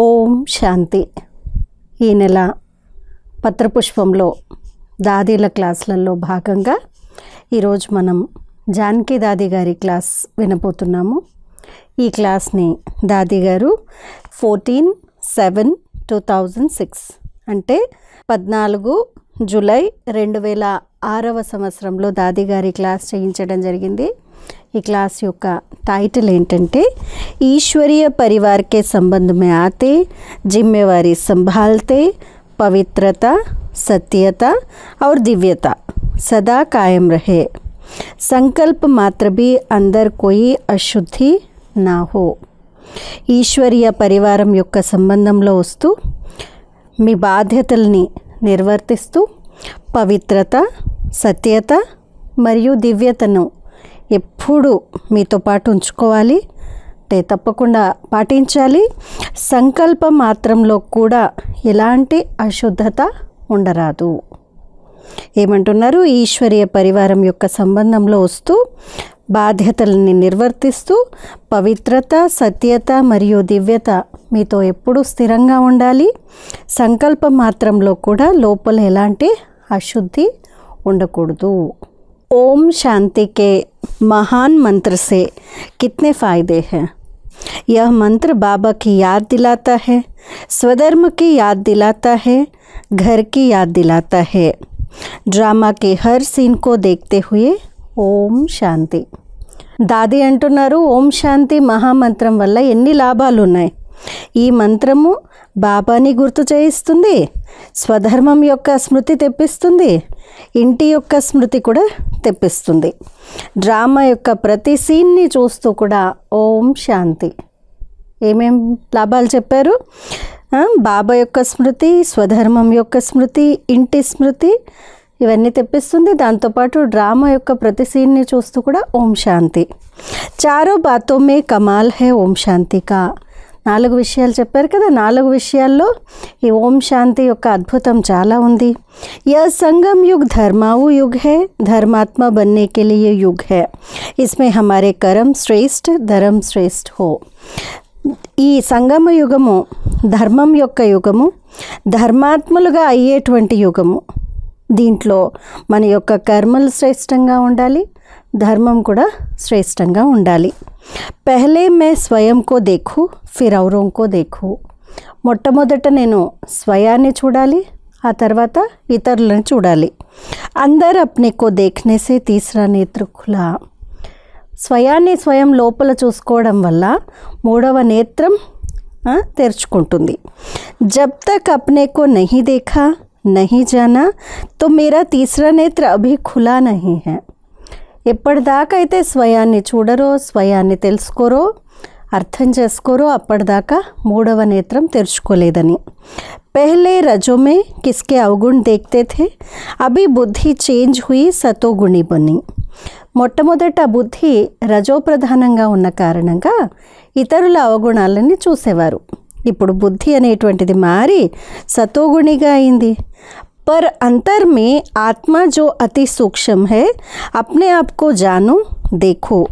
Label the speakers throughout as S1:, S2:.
S1: ఓం శాంతి ఈ నెల పత్రపుష్పంలో దాదీల క్లాసులలో భాగంగా ఈరోజు మనం జానకి దాది గారి క్లాస్ వినబోతున్నాము ఈ క్లాస్ని దాది గారు fourteen seven two thousand six అంటే పద్నాలుగు జూలై రెండు వేల ఆరవ సంవత్సరంలో దాదిగారి గారి క్లాస్ చేయించడం జరిగింది ఈ క్లాస్ యొక్క టైటిల్ ఏంటంటే ఈశ్వర్య పరివార్ కే సంబంధమే आते जिम्मेवारी संभालते पवित्रता सत्यता और दिव्यता सदा कायम रहे संकल्प मात्र भी अंदर कोई अशुद्धि ना हो ईश्वర్య పరివారం యొక్క సంబంధంలో ఉస్తు మీ బాధ్యతల్ని నిర్వర్తిస్తు पवित्रता सत्यత మరియు దివ్యతను ఎప్పుడూ మీతో పాటు ఉంచుకోవాలి అంటే తప్పకుండా పాటించాలి సంకల్ప మాత్రంలో కూడా ఎలాంటి అశుద్ధత ఉండరాదు ఏమంటున్నారు ఈశ్వరీయ పరివారం యొక్క సంబంధంలో వస్తూ బాధ్యతలని నిర్వర్తిస్తూ పవిత్రత సత్యత మరియు దివ్యత మీతో ఎప్పుడూ స్థిరంగా ఉండాలి సంకల్పం మాత్రంలో కూడా లోపల ఎలాంటి అశుద్ధి ఉండకూడదు ఓం శాంతికే महान मंत्र से कितने फ़ायदे हैं यह मंत्र बाबा की याद दिलाता है स्वधर्म की याद दिलाता है घर की याद दिलाता है ड्रामा के हर सीन को देखते हुए ओम शांति दादी अंटुनारु ओम शांति महामंत्र वाल एन लाभालनाई मंत्र बाबा गुर्त स्वधर्म ओक स्मृति तेजी ఇంటి యొక్క స్మృతి కూడా తెప్పిస్తుంది డ్రామా యొక్క ప్రతి సీన్ని చూస్తూ కూడా ఓం శాంతి ఏమేం లాభాలు చెప్పారు బాబా యొక్క స్మృతి స్వధర్మం యొక్క స్మృతి ఇంటి స్మృతి ఇవన్నీ తెప్పిస్తుంది దాంతోపాటు డ్రామా యొక్క ప్రతి సీన్ని చూస్తూ కూడా ఓం శాంతి చారో బాతో మే కమాల్ హే ఓం శాంతి కా నాలుగు విషయాలు చెప్పారు కదా నాలుగు విషయాల్లో ఈ ఓం శాంతి యొక్క అద్భుతం చాలా ఉంది య సంగం యుగ్ ధర్మావు యుగ్ హే ధర్మాత్మ బన్నే కెలియ యుగ్ హే ఇస్మే హమారే కరం శ్రేష్ఠ ధరం శ్రేష్ఠ హో ఈ సంగమ యుగము ధర్మం యొక్క యుగము ధర్మాత్మలుగా అయ్యేటువంటి యుగము దీంట్లో మన యొక్క కర్మలు శ్రేష్టంగా ఉండాలి ధర్మం కూడా శ్రేష్టంగా ఉండాలి पहले मैं स्वयं को देखूँ फिर और को देखूँ मोटमोद नैन स्वया चूड़ी आ तरवा इतर चूड़ी अंदर अपने को देखने से तीसरा नेत्र खुला स्वयानी स्वयं लपल चूस वाल मूडव नेत्रुटी जब तक अपने को नहीं देखा नहीं जाना तो मेरा तीसरा नेत्र अभी खुला नहीं है అయితే స్వయాన్ని చూడరో స్వయాన్ని తెలుసుకోరో అర్థం చేసుకోరో అప్పటిదాకా మూడవ నేత్రం తెరుచుకోలేదని పెహ్లే రజోమే కిస్కే అవగుణ్ अवगुण देखते అభి బుద్ధి చేంజ్ హుయి సతోగుణి బొని మొట్టమొదట బుద్ధి రజోప్రధానంగా ఉన్న కారణంగా ఇతరుల అవగుణాలని చూసేవారు ఇప్పుడు బుద్ధి అనేటువంటిది మారి సతోగుణిగా అయింది पर अंतर में आत्मा जो अति सूक्ष्म है अपने आप को जानो देखो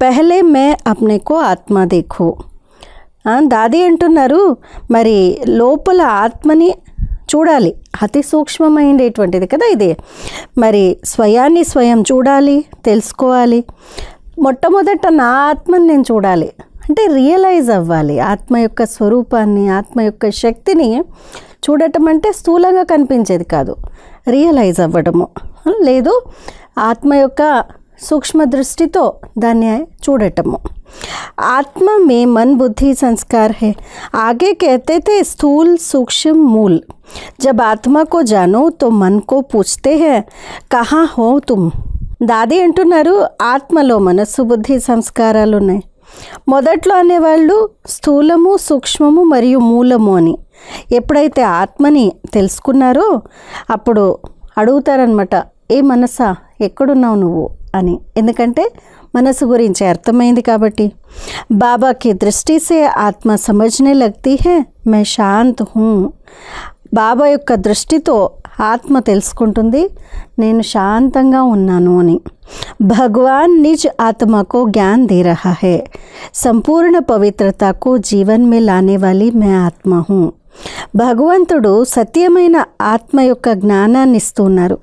S1: पहले मैं अपने को आत्मा देखो हां दादी एंटुनरु मरी लोपल आत्माని చూడాలి అతి సూక్ష్మమైనదిటువంటిది కదా ఇది మరి స్వయాని స్వయం చూడాలి తెలుసుకోవాలి మొట్టమొదట నా ఆత్మని నేను చూడాలి అంటే రియలైజ్ అవ్వాలి ఆత్మ యొక్క স্বরূপాన్ని ఆత్మ యొక్క శక్తిని చూడటం అంటే స్థూలంగా కనిపించేది కాదు రియలైజ్ అవడము లేదు ఆత్మ యొక్క సూక్ష్మ దృష్టితో దాన్ని చూడటము ఆత్మమే మన బుద్ధి సంస్కారహే आगे कहते थे स्थूल सूक्ष्म मूल जब आत्मा को जानो तो मन को पूछते हैं कहां हो तुम दादी అంటున్నారు ఆత్మలో మనసు బుద్ధి సంస్కారాలు ఉన్నాయి మొదట్లో అనే వాళ్ళు స్థూలము సూక్ష్మము మరియు మూలము అని ఎప్పుడైతే ఆత్మని తెలుసుకున్నారో అప్పుడు అడుగుతారనమాట ఏ మనసా ఎక్కడున్నావు నువ్వు అని ఎందుకంటే మనసు గురించి అర్థమైంది కాబట్టి బాబాకి దృష్టి సే ఆత్మ సమజ్నే లగ్తి హే మే శాంత్ హూ బాబా యొక్క దృష్టితో ఆత్మ తెలుసుకుంటుంది నేను శాంతంగా ఉన్నాను అని భగవాన్ నిజ్ ఆత్మకు జ్ఞాన్ ज्ञान दे సంపూర్ణ పవిత్రతకు జీవన్ पवित्रता को जीवन में लाने భగవంతుడు సత్యమైన ఆత్మ యొక్క జ్ఞానాన్ని ఇస్తున్నారు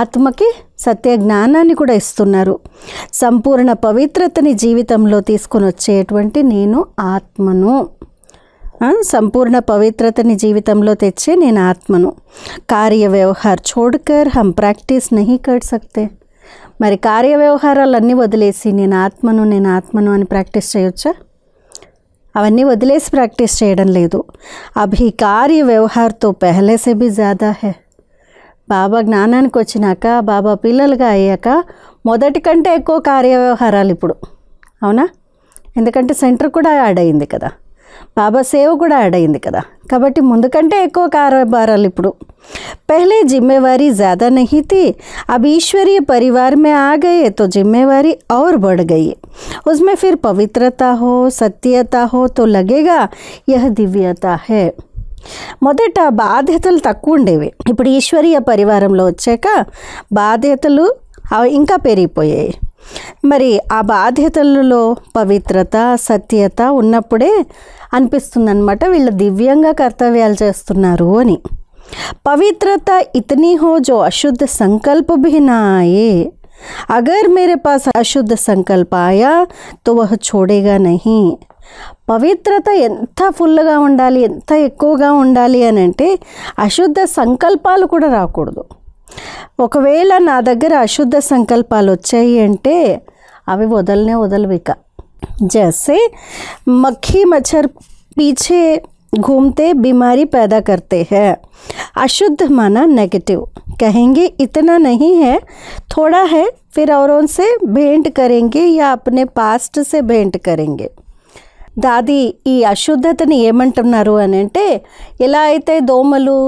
S1: ఆత్మకి సత్య జ్ఞానాన్ని కూడా ఇస్తున్నారు సంపూర్ణ పవిత్రతని జీవితంలో తీసుకొని వచ్చేటువంటి నేను ఆత్మను సంపూర్ణ పవిత్రతని జీవితంలో తెచ్చే నేను ఆత్మను కార్య వ్యవహార్ చూడకర్ హమ్ ప్రాక్టీస్ నహి కర్ సక్తే మరి కార్య వ్యవహారాలన్నీ వదిలేసి నేను ఆత్మను నేను ఆత్మను అని ప్రాక్టీస్ చేయొచ్చా అవన్నీ వదిలేసి ప్రాక్టీస్ చేయడం లేదు అభి కార్య వ్యవహార్తో పెహలేసే బి జాదా హే బాబా జ్ఞానానికి వచ్చినాక బాబా పిల్లలుగా అయ్యాక మొదటి కంటే ఎక్కువ కార్య వ్యవహారాలు ఇప్పుడు అవునా ఎందుకంటే సెంటర్ కూడా యాడ్ అయింది కదా బాబా సేవ కూడా యాడ్ అయింది కదా కాబట్టి ముందుకంటే ఎక్కువ కారోబారాలు ఇప్పుడు पहले जिम्मेवारी జాదా నహితి थी ఈశ్వరీయ పరివార్ మే ఆ आ తో तो ఔర్ బడ్ बढ़ गई ఫిర్ పవిత్రత హో సత్యత హో తో లగేగా యహ దివ్యత హే మొదట బాధ్యతలు తక్కువ ఉండేవి ఇప్పుడు ఈశ్వరీయ పరివారంలో వచ్చాక బాధ్యతలు ఇంకా పెరిగిపోయాయి మరి ఆ బాధ్యతలలో పవిత్రత సత్యత ఉన్నప్పుడే అనిపిస్తుంది అనమాట వీళ్ళు దివ్యంగా కర్తవ్యాలు చేస్తున్నారు అని పవిత్రత ఇతని హోజో అశుద్ధ సంకల్ప భినాయే అగర్ మేరే పాస్ అశుద్ధ సంకల్ప ఆయా తో వహ చోడేగా నహి పవిత్రత ఎంత ఫుల్గా ఉండాలి ఎంత ఎక్కువగా ఉండాలి అని అంటే అశుద్ధ సంకల్పాలు కూడా రాకూడదు ఒకవేళ నా దగ్గర అశుద్ధ సంకల్పాలు వచ్చాయి అంటే అవి వదలనే వదలవిక जैसे मक्खी मच्छर पीछे घूमते बीमारी पैदा करते हैं अशुद्ध माना नेगेटिव कहेंगे इतना नहीं है थोड़ा है फिर औरों से भेंट करेंगे या अपने पास्ट से भेंट करेंगे दादी ये అశుద్ధతని ఏమంటున్నారు అని అంటే ఎలా అయితే దోమలు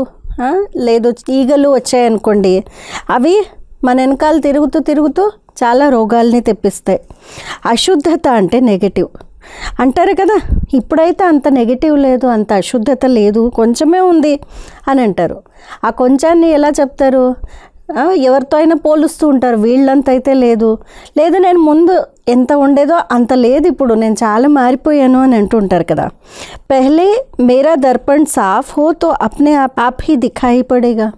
S1: లేదు ఈగలు వచ్చాయనుకోండి तिगत చాలా రోగాల్ని తెప్పిస్తాయి అశుద్ధత అంటే నెగటివ్ అంటారు కదా ఇప్పుడైతే అంత నెగిటివ్ లేదు అంత అశుద్ధత లేదు కొంచెమే ఉంది అని అంటారు ఆ కొంచాన్ని ఎలా చెప్తారు ఎవరితో అయినా పోలుస్తూ ఉంటారు వీళ్ళంత అయితే లేదు లేదు నేను ముందు ఎంత ఉండేదో అంత లేదు ఇప్పుడు నేను చాలా మారిపోయాను అని అంటుంటారు కదా పెహ్లే మేరా దర్పణ్ సాఫ్ హో తో అప్నే పాప్ హీ దిఖాయి పడేగా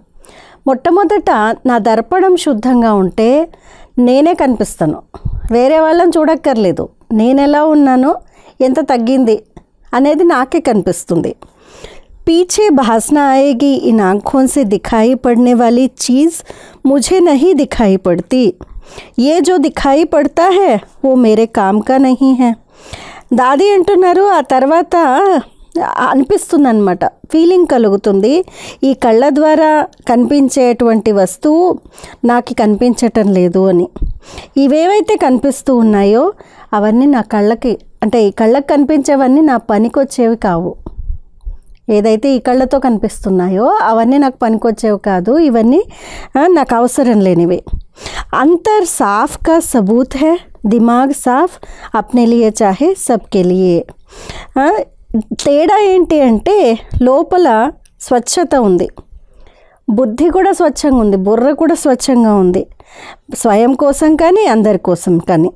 S1: మొట్టమొదట నా దర్పణం శుద్ధంగా ఉంటే నేనే కనిపిస్తను వేరే వాళ్ళం చూడక్కర్లేదు నేనేలా ఉన్నానో ఎంత తగింది అనేది నాకు కనిపిస్తుంది پیچھے భాషన आएगी इन आंखों से दिखाई पड़ने वाली चीज मुझे नहीं दिखाई पड़ती ये जो दिखाई पड़ता है वो मेरे काम का नहीं है दादी ఎంటనరు ఆ తరువాత అనిపిస్తుంది అనమాట ఫీలింగ్ కలుగుతుంది ఈ కళ్ళ ద్వారా కనిపించేటువంటి వస్తువు నాకు కనిపించటం లేదు అని ఇవేవైతే కనిపిస్తూ ఉన్నాయో అవన్నీ నా కళ్ళకి అంటే ఈ కళ్ళకి కనిపించేవన్నీ నా పనికొచ్చేవి కావు ఏదైతే ఈ కళ్ళతో కనిపిస్తున్నాయో అవన్నీ నాకు పనికొచ్చేవి కాదు ఇవన్నీ నాకు అవసరం లేనివి అంతర్ సాఫ్ కా సబూత్ హే దిమాగ్ సాఫ్ అప్నే లియే చాహే సబ్కెలియే తేడా ఏంటి అంటే లోపల స్వచ్ఛత ఉంది బుద్ధి కూడా స్వచ్ఛంగా ఉంది బుర్ర కూడా స్వచ్ఛంగా ఉంది స్వయం కోసం కానీ అందరి కోసం కానీ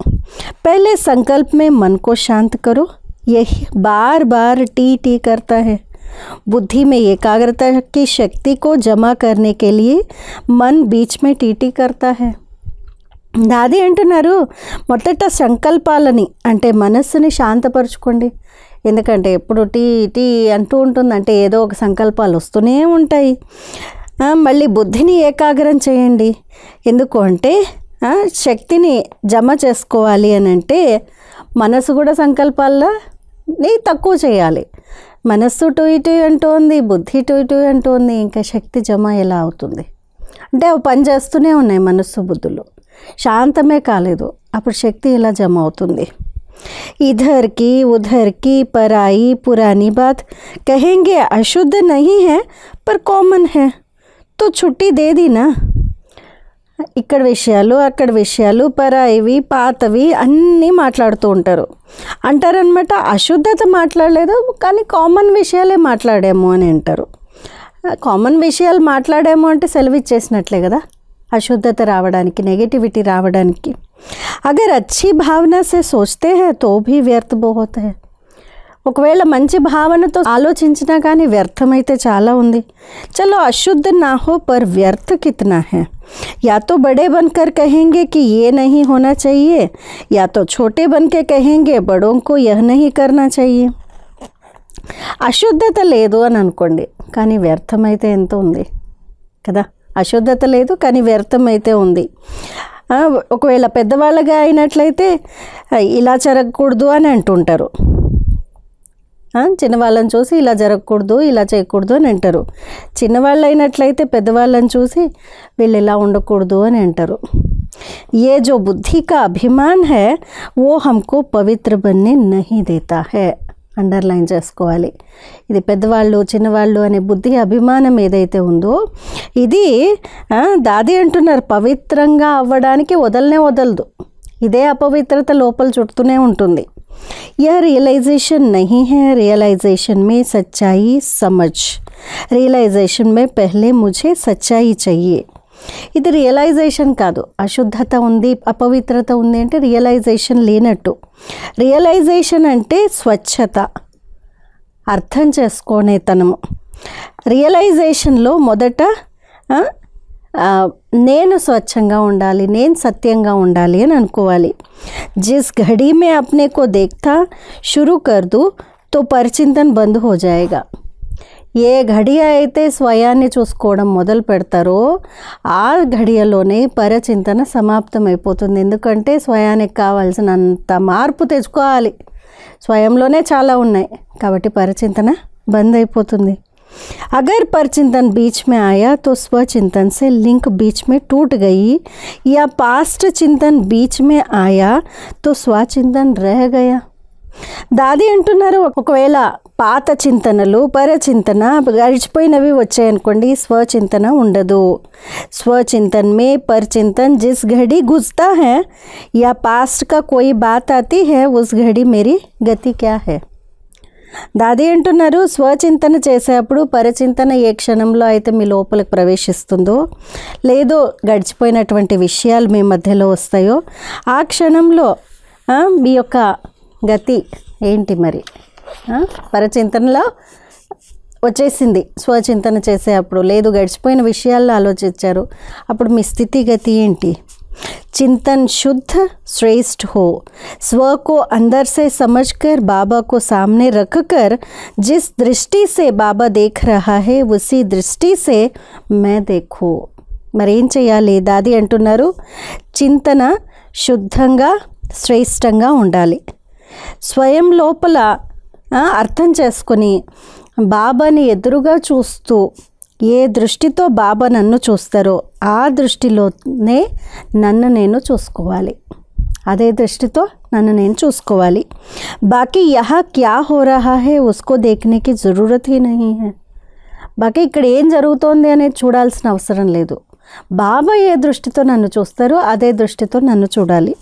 S1: పహలే సంకల్పమే మనకో శాంత కరో यही బార్ బార్ టీ టీ కర్తా హే బుద్ధి మే ఏకాగ్రత की शक्ति को जमा करने के लिए मन बीच में దాది అంటున్నారు మొదట సంకల్పాలని అంటే మనస్సుని శాంతపరచుకోండి ఎందుకంటే ఎప్పుడు టీ టీ అంటూ ఉంటుందంటే ఏదో ఒక సంకల్పాలు వస్తూనే ఉంటాయి మళ్ళీ బుద్ధిని ఏకాగ్రం చేయండి ఎందుకు అంటే శక్తిని జమ చేసుకోవాలి అని అంటే మనసు కూడా సంకల్పాలని తక్కువ చేయాలి మనస్సు టు ఇటు అంటుంది బుద్ధి టు ఇటు అంటుంది ఇంకా శక్తి జమ ఎలా అవుతుంది అంటే అవి పని చేస్తూనే ఉన్నాయి మనస్సు బుద్ధులు శాంతమే కాలేదు అప్పుడు శక్తి ఇలా జమ అవుతుంది इधर की उधर की पराई पुरानी बात कहेंगे अशुद्ध नहीं है पर कॉमन है तो छुट्टी दे दी ना ఇక్కడ విషయాలు అక్కడ విషయాలు పరాయివి పాతవి అన్నీ మాట్లాడుతూ ఉంటారు అంటారనమాట అశుద్ధత మాట్లాడలేదు కానీ కామన్ విషయాలే మాట్లాడాము అని అంటారు కామన్ విషయాలు మాట్లాడాము అంటే సెలవు ఇచ్చేసినట్లే కదా अशुद्धता की नेगेटिविटी की अगर अच्छी भावना से सोचते हैं तो भी व्यर्थ बहुत है ఒకవేళ మంచి तो आलोचना का వ్యర్థమైతే చాలా उ चलो अशुद्ध ना हो पर व्यर्थ कितना है या तो बड़े बनकर कहेंगे कि ये नहीं होना चाहिए या तो छोटे बन के कहेंगे बड़ों को यह नहीं करना चाहिए अशुद्धता लेको का व्यर्थम एंत कदा అశుద్ధత లేదు కానీ వ్యర్థం అయితే ఉంది ఒకవేళ పెద్దవాళ్ళగా అయినట్లయితే ఇలా జరగకూడదు అని అంటుంటారు చిన్నవాళ్ళని చూసి ఇలా జరగకూడదు ఇలా చేయకూడదు అని అంటారు చిన్నవాళ్ళు అయినట్లయితే పెద్దవాళ్ళని చూసి వీళ్ళు ఇలా ఉండకూడదు అని అంటారు ఏ జో బుద్ధి కా అభిమాన్ హే ఓ హమ్కో పవిత్ర బన్ని నహి దేతా హే అండర్లైన్ చేసుకోవాలి ఇది పెద్దవాళ్ళు చిన్నవాళ్ళు అనే బుద్ధి అభిమానం ఏదైతే ఉందో ఇది దాది అంటున్నారు పవిత్రంగా అవ్వడానికి వదలనే వదలదు ఇదే అపవిత్రత లోపల చుడుతూనే ఉంటుంది యా రియలైజేషన్ नहीं హే రియలైజేషన్ మే సచ్చాయి సమజ్ రియలైజేషన్ మే పెహ్లే मुझे సచ్చాయి चाहिए ఇది రియలైజేషన్ కాదు అశుద్ధత ఉంది అపవిత్రత ఉంది అంటే రియలైజేషన్ లేనట్టు రియలైజేషన్ అంటే స్వచ్ఛత అర్థం చేసుకునేతనము రియలైజేషన్లో మొదట నేను స్వచ్ఛంగా ఉండాలి నేను సత్యంగా ఉండాలి అని అనుకోవాలి జిస్ घड़ी में अपने को देखता शुरू कर दूँ तो परचिंतन ఏ ఘడియ అయితే స్వయాన్ని చూసుకోవడం మొదలు పెడతారో ఆ ఘడియలోనే పరచింతన సమాప్తమైపోతుంది ఎందుకంటే స్వయానికి కావాల్సినంత మార్పు తెచ్చుకోవాలి స్వయంలోనే చాలా ఉన్నాయి కాబట్టి పరచింతన బంద్ అయిపోతుంది అగర్ పరచింతన్ బీచ్ మే ఆయా తో స్వచింతన్ సే లింక్ బీచ్ మే టూట్ గయి యా పాస్ట్ చింతన్ బీచ్ మే ఆయా తో స్వచింతన్ रह గయా దాది అంటున్నారు ఒకవేళ పాత చింతనలు పరచింతన గడిచిపోయినవి వచ్చాయనుకోండి స్వచింతన ఉండదు స్వచింతన్ మే पर జిస్ ఘడి గుజ్తా హె యా పాస్ట్ కా కోయి బాత్ ఆతి आती ఉస్ ఘడి घड़ी గతి క్యా क्या దాది అంటున్నారు స్వచింతన చేసేప్పుడు పరచింతన ఏ క్షణంలో అయితే మీ లోపలికి ప్రవేశిస్తుందో లేదో గడిచిపోయినటువంటి విషయాలు మీ మధ్యలో వస్తాయో ఆ క్షణంలో మీ యొక్క గతి ఏంటి మరి పరచింతనలో వచ్చేసింది స్వచింతన చేసే అప్పుడు లేదు గడిచిపోయిన విషయాల్లో ఆలోచించారు అప్పుడు మీ స్థితిగతి ఏంటి చింతన్ శుద్ధ శ్రేష్ఠ హో స్వకో को अंदर సమజ్కర్ समझकर సామ్నే రఖకర్ सामने रखकर బాబా दृष्टि से बाबा देख रहा है उसी दृष्टि మరేం చేయాలి దాది అంటున్నారు చింతన శుద్ధంగా శ్రేష్టంగా ఉండాలి స్వయం లోపల అర్థం చేసుకుని బాబాని ఎదురుగా చూస్తూ ఏ దృష్టితో బాబా నన్ను చూస్తారో ఆ దృష్టిలోనే నన్ను నేను చూసుకోవాలి అదే దృష్టితో నన్ను నేను చూసుకోవాలి బాకీ యహ క్యా హో రహా హే ఉస్కో దేఖనేకి జరూరత్ హీ నహీ హే బాకీ ఇక్కడ ఏం జరుగుతోంది అనేది చూడాల్సిన అవసరం లేదు బాబా ఏ దృష్టితో నన్ను చూస్తారో అదే దృష్టితో నన్ను చూడాలి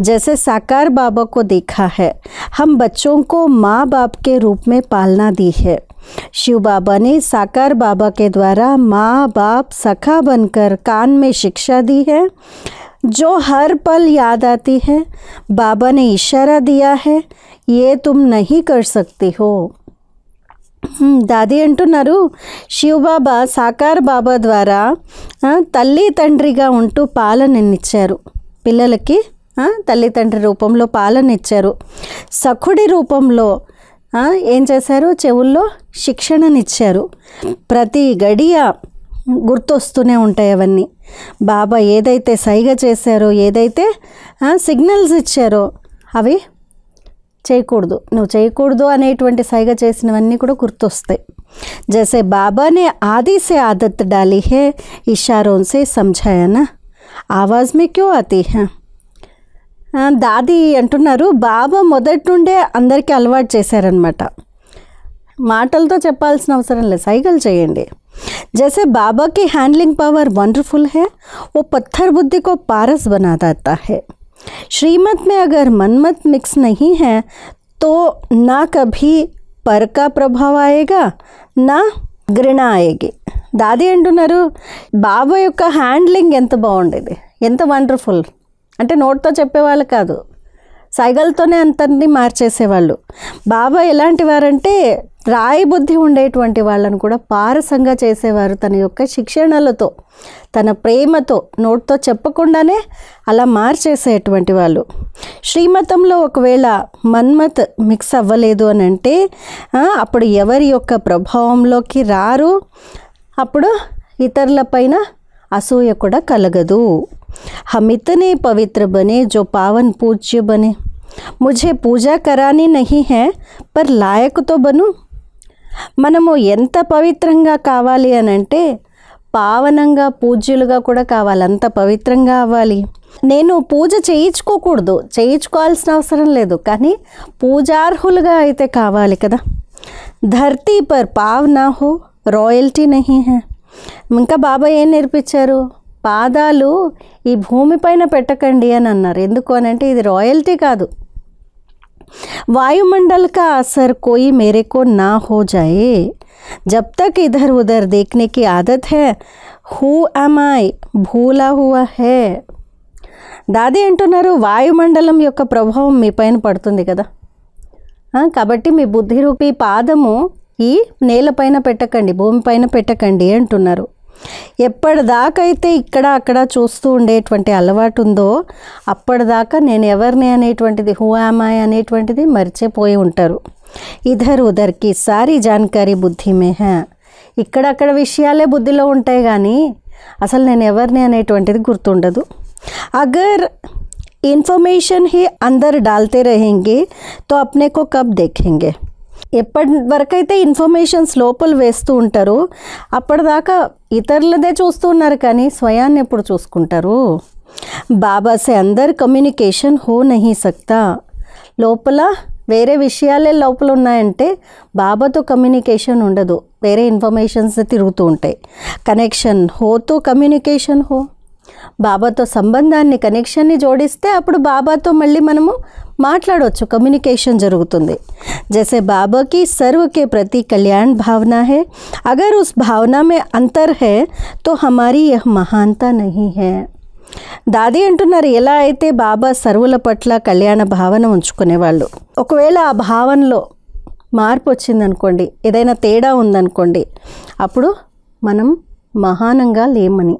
S1: जैसे साकार बाबा को देखा है हम बच्चों को माँ बाप के रूप में पालना दी है शिव बाबा ने साकार बाबा के द्वारा माँ बाप सखा बनकर कान में शिक्षा दी है जो हर पल याद आती है बाबा ने इशारा दिया है ये तुम नहीं कर सकते हो దాది అంటున్నారు శివబాబా సాకార్ బాబా ద్వారా తల్లి తండ్రిగా ఉంటూ పాలననిచ్చారు పిల్లలకి తల్లిదండ్రి రూపంలో పాలనిచ్చారు సఖుడి రూపంలో ఏం చేశారు చెవుల్లో శిక్షణనిచ్చారు ప్రతి గడియ గుర్తొస్తూనే ఉంటాయి అవన్నీ బాబా ఏదైతే సైగ చేశారో ఏదైతే సిగ్నల్స్ ఇచ్చారో అవి చేయకూడదు నువ్వు చేయకూడదు అనేటువంటి సైగ చేసినవన్నీ కూడా గుర్తొస్తాయి జైసే బాబానే ఆది సే ఆదత్ డాలి హే ఇషారోన్సే సే ఆవాజ్ మే క్యూ में హా ఆ दादी అంటున్నారు బాబా మొదట్నుండే అందరికి అలవాట్ చేశారు అన్నమాట మాటల్తో చెప్పాల్సిన అవసరం లేదు సైగల్ చేయండి जैसे बाबा की हैंडलिंग पावर वंडरफुल है वो पत्थर बुद्धि को पारस बना देता है श्रीमंत में अगर मनमत मिक्स नहीं है तो ना कभी पर का प्रभाव आएगा ना ग्रणा आएगी दादी అంటున్నారు బాబా యొక్క హ్యాండిలింగ్ ఎంత బాగుంది ఎంత వండర్ఫుల్ అంటే నోటితో చెప్పేవాళ్ళు కాదు సైగలతోనే అంతని మార్చేసేవాళ్ళు బాబా ఎలాంటి వారంటే రాయి బుద్ధి ఉండేటువంటి వాళ్ళను కూడా పారసంగా చేసేవారు తన యొక్క శిక్షణలతో తన ప్రేమతో నోటితో చెప్పకుండానే అలా మార్చేసేటువంటి వాళ్ళు శ్రీమతంలో ఒకవేళ మన్మత్ మిక్స్ అవ్వలేదు అని అంటే అప్పుడు ఎవరి యొక్క ప్రభావంలోకి రారు అప్పుడు ఇతరులపైన అసూయ కూడా కలగదు हम इतने पवित्र बने जो पावन पूज्य बने पूजा करानी नहीं है पर लायक లాయకుతో బను మనము ఎంత పవిత్రంగా కావాలి అని అంటే పావనంగా పూజ్యులుగా కూడా కావాలి అంత పవిత్రంగా అవ్వాలి నేను పూజ చేయించుకోకూడదు చేయించుకోవాల్సిన అవసరం లేదు కానీ పూజార్హులుగా అయితే కావాలి కదా ధర్తీ పర్ పావ్ నా హో రాయల్టీ నహి హే ఇంకా బాబా ఏం నేర్పించారు పాదాలు ఈ భూమిపైన పెట్టకండి అని అన్నారు ఎందుకు అని అంటే ఇది రాయల్టీ కాదు వాయుమండల్ కా అసర్ కోయి मेरे को ना हो జబ్ తక్ ఇధర్ ఉధర్ उधर ఆదత్ की హూ అమాయ్ భూలా एम హే దాది అంటున్నారు వాయుమండలం యొక్క ప్రభావం మీ పైన పడుతుంది కదా కాబట్టి మీ బుద్ధి రూపీ పాదము ఈ నేలపైన పెట్టకండి భూమిపైన పెట్టకండి అంటున్నారు ఎప్పటిదాకైతే ఇక్కడ అక్కడ చూస్తూ ఉండేటువంటి అలవాటు ఉందో అప్పటిదాకా నేను ఎవరిని అనేటువంటిది హూ ఆమాయ్ అనేటువంటిది మర్చిపోయి ఉంటారు ఇధర్ ఉదర్కి సారీ జాన్కారీ బుద్ధి మేహ ఇక్కడక్కడ విషయాలే బుద్ధిలో ఉంటాయి కానీ అసలు నేను ఎవరిని అనేటువంటిది గుర్తుండదు అగర్ ఇన్ఫర్మేషన్ హీ అందరు డాల్తే रहेंगे తో అప్నే కో కబ్ देखेंगे ఎప్పటి వరకైతే ఇన్ఫర్మేషన్స్ లోపల వేస్తూ ఉంటారు అప్పటిదాకా ఇతరులదే చూస్తూ ఉన్నారు కానీ స్వయాన్ని ఎప్పుడు చూసుకుంటారు బాబాసే అందరు కమ్యూనికేషన్ హో నహి సక్తా లోపల వేరే విషయాలే లోపల ఉన్నాయంటే బాబాతో కమ్యూనికేషన్ ఉండదు వేరే ఇన్ఫర్మేషన్స్ తిరుగుతూ ఉంటాయి కనెక్షన్ హోతో కమ్యూనికేషన్ హో బాబాతో సంబంధాన్ని కనెక్షన్ని జోడిస్తే అప్పుడు బాబాతో మళ్ళీ మనము మాట్లాడవచ్చు కమ్యూనికేషన్ జరుగుతుంది జసే బాబాకి సర్వకే ప్రతి కళ్యాణ్ భావన హే అగర్ ఉస్ భావన మే అంతర్ హే తో హమారీ तो हमारी यह హే దాది అంటున్నారు ఎలా అయితే బాబా సర్వుల పట్ల కళ్యాణ భావన ఉంచుకునేవాళ్ళు ఒకవేళ ఆ భావనలో మార్పు వచ్చిందనుకోండి ఏదైనా తేడా ఉందనుకోండి అప్పుడు మనం మహానంగా లేమని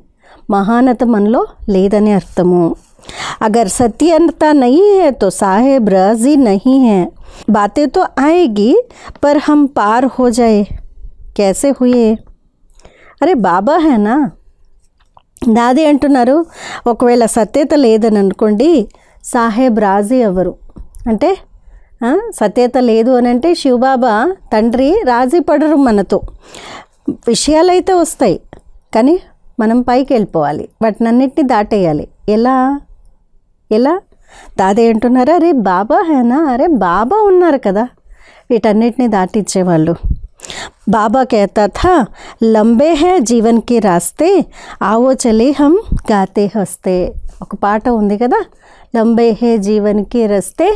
S1: మహానత మనలో లేదని అర్థము अगर सत्यता नहीं है तो साहेब राजी नहीं है बातें तो आएगी पर हम पार हो जाए कैसे हुए అరే బాబా హేనా దాది అంటున్నారు ఒకవేళ సత్యత లేదని అనుకోండి సాహెబ్ రాజీ ఎవరు అంటే సత్యత లేదు అని అంటే శివబాబా తండ్రి రాజీ పడరు మనతో విషయాలైతే వస్తాయి కానీ మనం పైకి వెళ్ళిపోవాలి వాటినన్నిటిని దాటేయాలి ఎలా ఎలా దాదే అంటున్నారా అరే బాబా హేనా అరే బాబా ఉన్నారు కదా వీటన్నిటిని దాటిచ్చేవాళ్ళు బాబా కేత లంబే హే జీవన్కి రాస్తే ఆవో रास्ते आओ चले ఒక పాట ఉంది కదా లంబే హే జీవన్కి రస్తే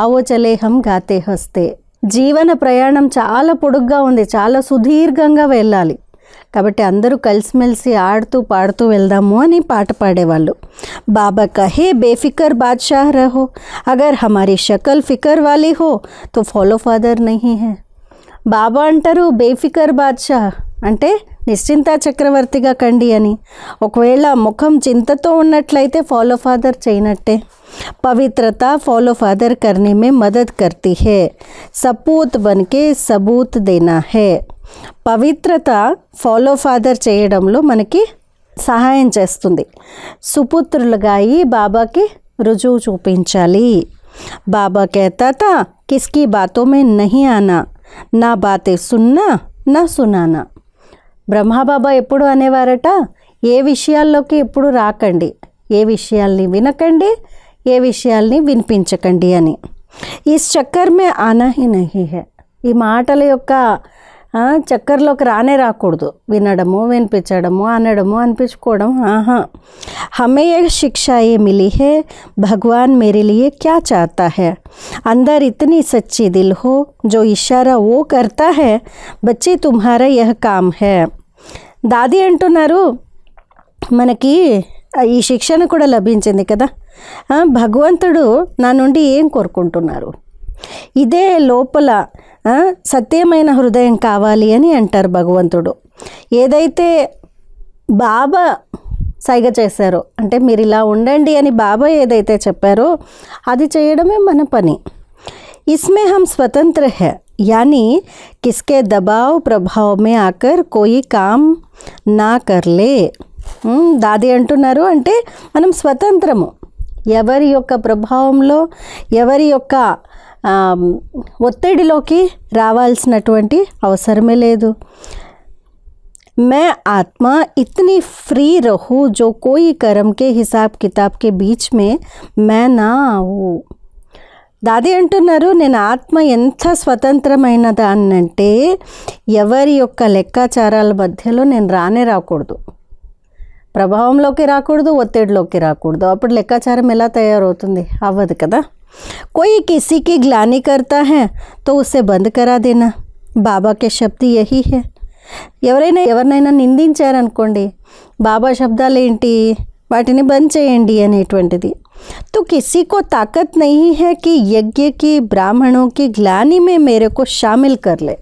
S1: ఆవో చలే హం గాతే హస్తే జీవన ప్రయాణం చాలా పొడుగ్గా ఉంది చాలా సుదీర్ఘంగా వెళ్ళాలి కాబట్టి అందరూ కలిసి మెల్సి ఆడుతూ పాడుతూ వెళ్దామో అని పాట పాడేవాళ్ళు బాబా kahe बेफिकर बादशाह रहो अगर हमारी शक्ल फिकर वाले हो तो फॉलो फादर नहीं है बाबा అంటరు बेफिकर बादशाह అంటే నిశ్చింత చక్రవర్తిగా కండి అని ఒకవేళ ముఖం చింతతో ఉన్నట్లయితే ఫాలో ఫాదర్ చేయనట్టే पवित्रता follow father karne mein madad karti hai sapoot banke saboot dena hai పవిత్రత ఫాలో ఫాదర్ చేయడంలో మనకి సహాయం చేస్తుంది సుపుత్రులుగా అయి బాబాకి రుజువు చూపించాలి బాబా కేతాత కిస్కి బాతో మే నహి ఆనా నా బాతే సున్నా నా సునానా బ్రహ్మబాబా ఎప్పుడు అనేవారట ఏ విషయాల్లోకి ఎప్పుడు రాకండి ఏ విషయాల్ని వినకండి ఏ విషయాల్ని వినిపించకండి అని ఈ చక్కర్ మే నహి హే ఈ మాటల యొక్క ఆ చక్కర్లోకి రానే రాకూడదు వినడమో ఎంపిచడమో అన్నడమో అనిపిచుకోడం ఆహా हमें एक शिक्षा आई मिली है भगवान मेरे लिए क्या चाहता है अंदर इतनी सच्ची दिल हो जो इशारा वो करता है बच्चे तुम्हारा यह काम है दादी అంటునరు మనకి ఈ శిక్షణ కూడా లభించింది కదా అ భగవంతుడు నా నుండి ఏం కొరుకుంటున్నారు ఇదే లోపల సత్యమైన హృదయం కావాలి అని అంటారు భగవంతుడు ఏదైతే బాబా సైగ చేశారో అంటే మీరు ఇలా ఉండండి అని బాబా ఏదైతే చెప్పారో అది చేయడమే మన పని ఇస్మేహం స్వతంత్ర स्वतंत्र యాని కిస్కే దబావ్ ప్రభావమే ఆకర్ కోయి आकर నా కర్లే దాది అంటున్నారు అంటే మనం స్వతంత్రము ఎవరి యొక్క ప్రభావంలో ఎవరి యొక్క ఒత్తిడిలోకి రావాల్సినటువంటి అవసరమే లేదు మే आत्मा इतनी ఫ్రీ రహు జో కోయి కరంకే హిసాబ్ కితాబ్కే బీచ్ మే మే నా దాది అంటున్నారు నేను ఆత్మ ఎంత స్వతంత్రమైన దాన్నంటే ఎవరి యొక్క లెక్కాచారాల మధ్యలో నేను రానే రాకూడదు ప్రభావంలోకి రాకూడదు ఒత్తిడిలోకి రాకూడదు అప్పుడు లెక్కాచారం ఎలా తయారవుతుంది అవ్వదు కదా कोई किसी की ग्लानी करता है तो उसे बंद करा देना बाबा के शब्द यही है एवरना एवरना निंदी बाबा शब्दाले वाट बंद चयी अने तो किसी को ताकत नहीं है कि यज्ञ की ब्राह्मणों की ग्लानी में मेरे को शामिल कर ले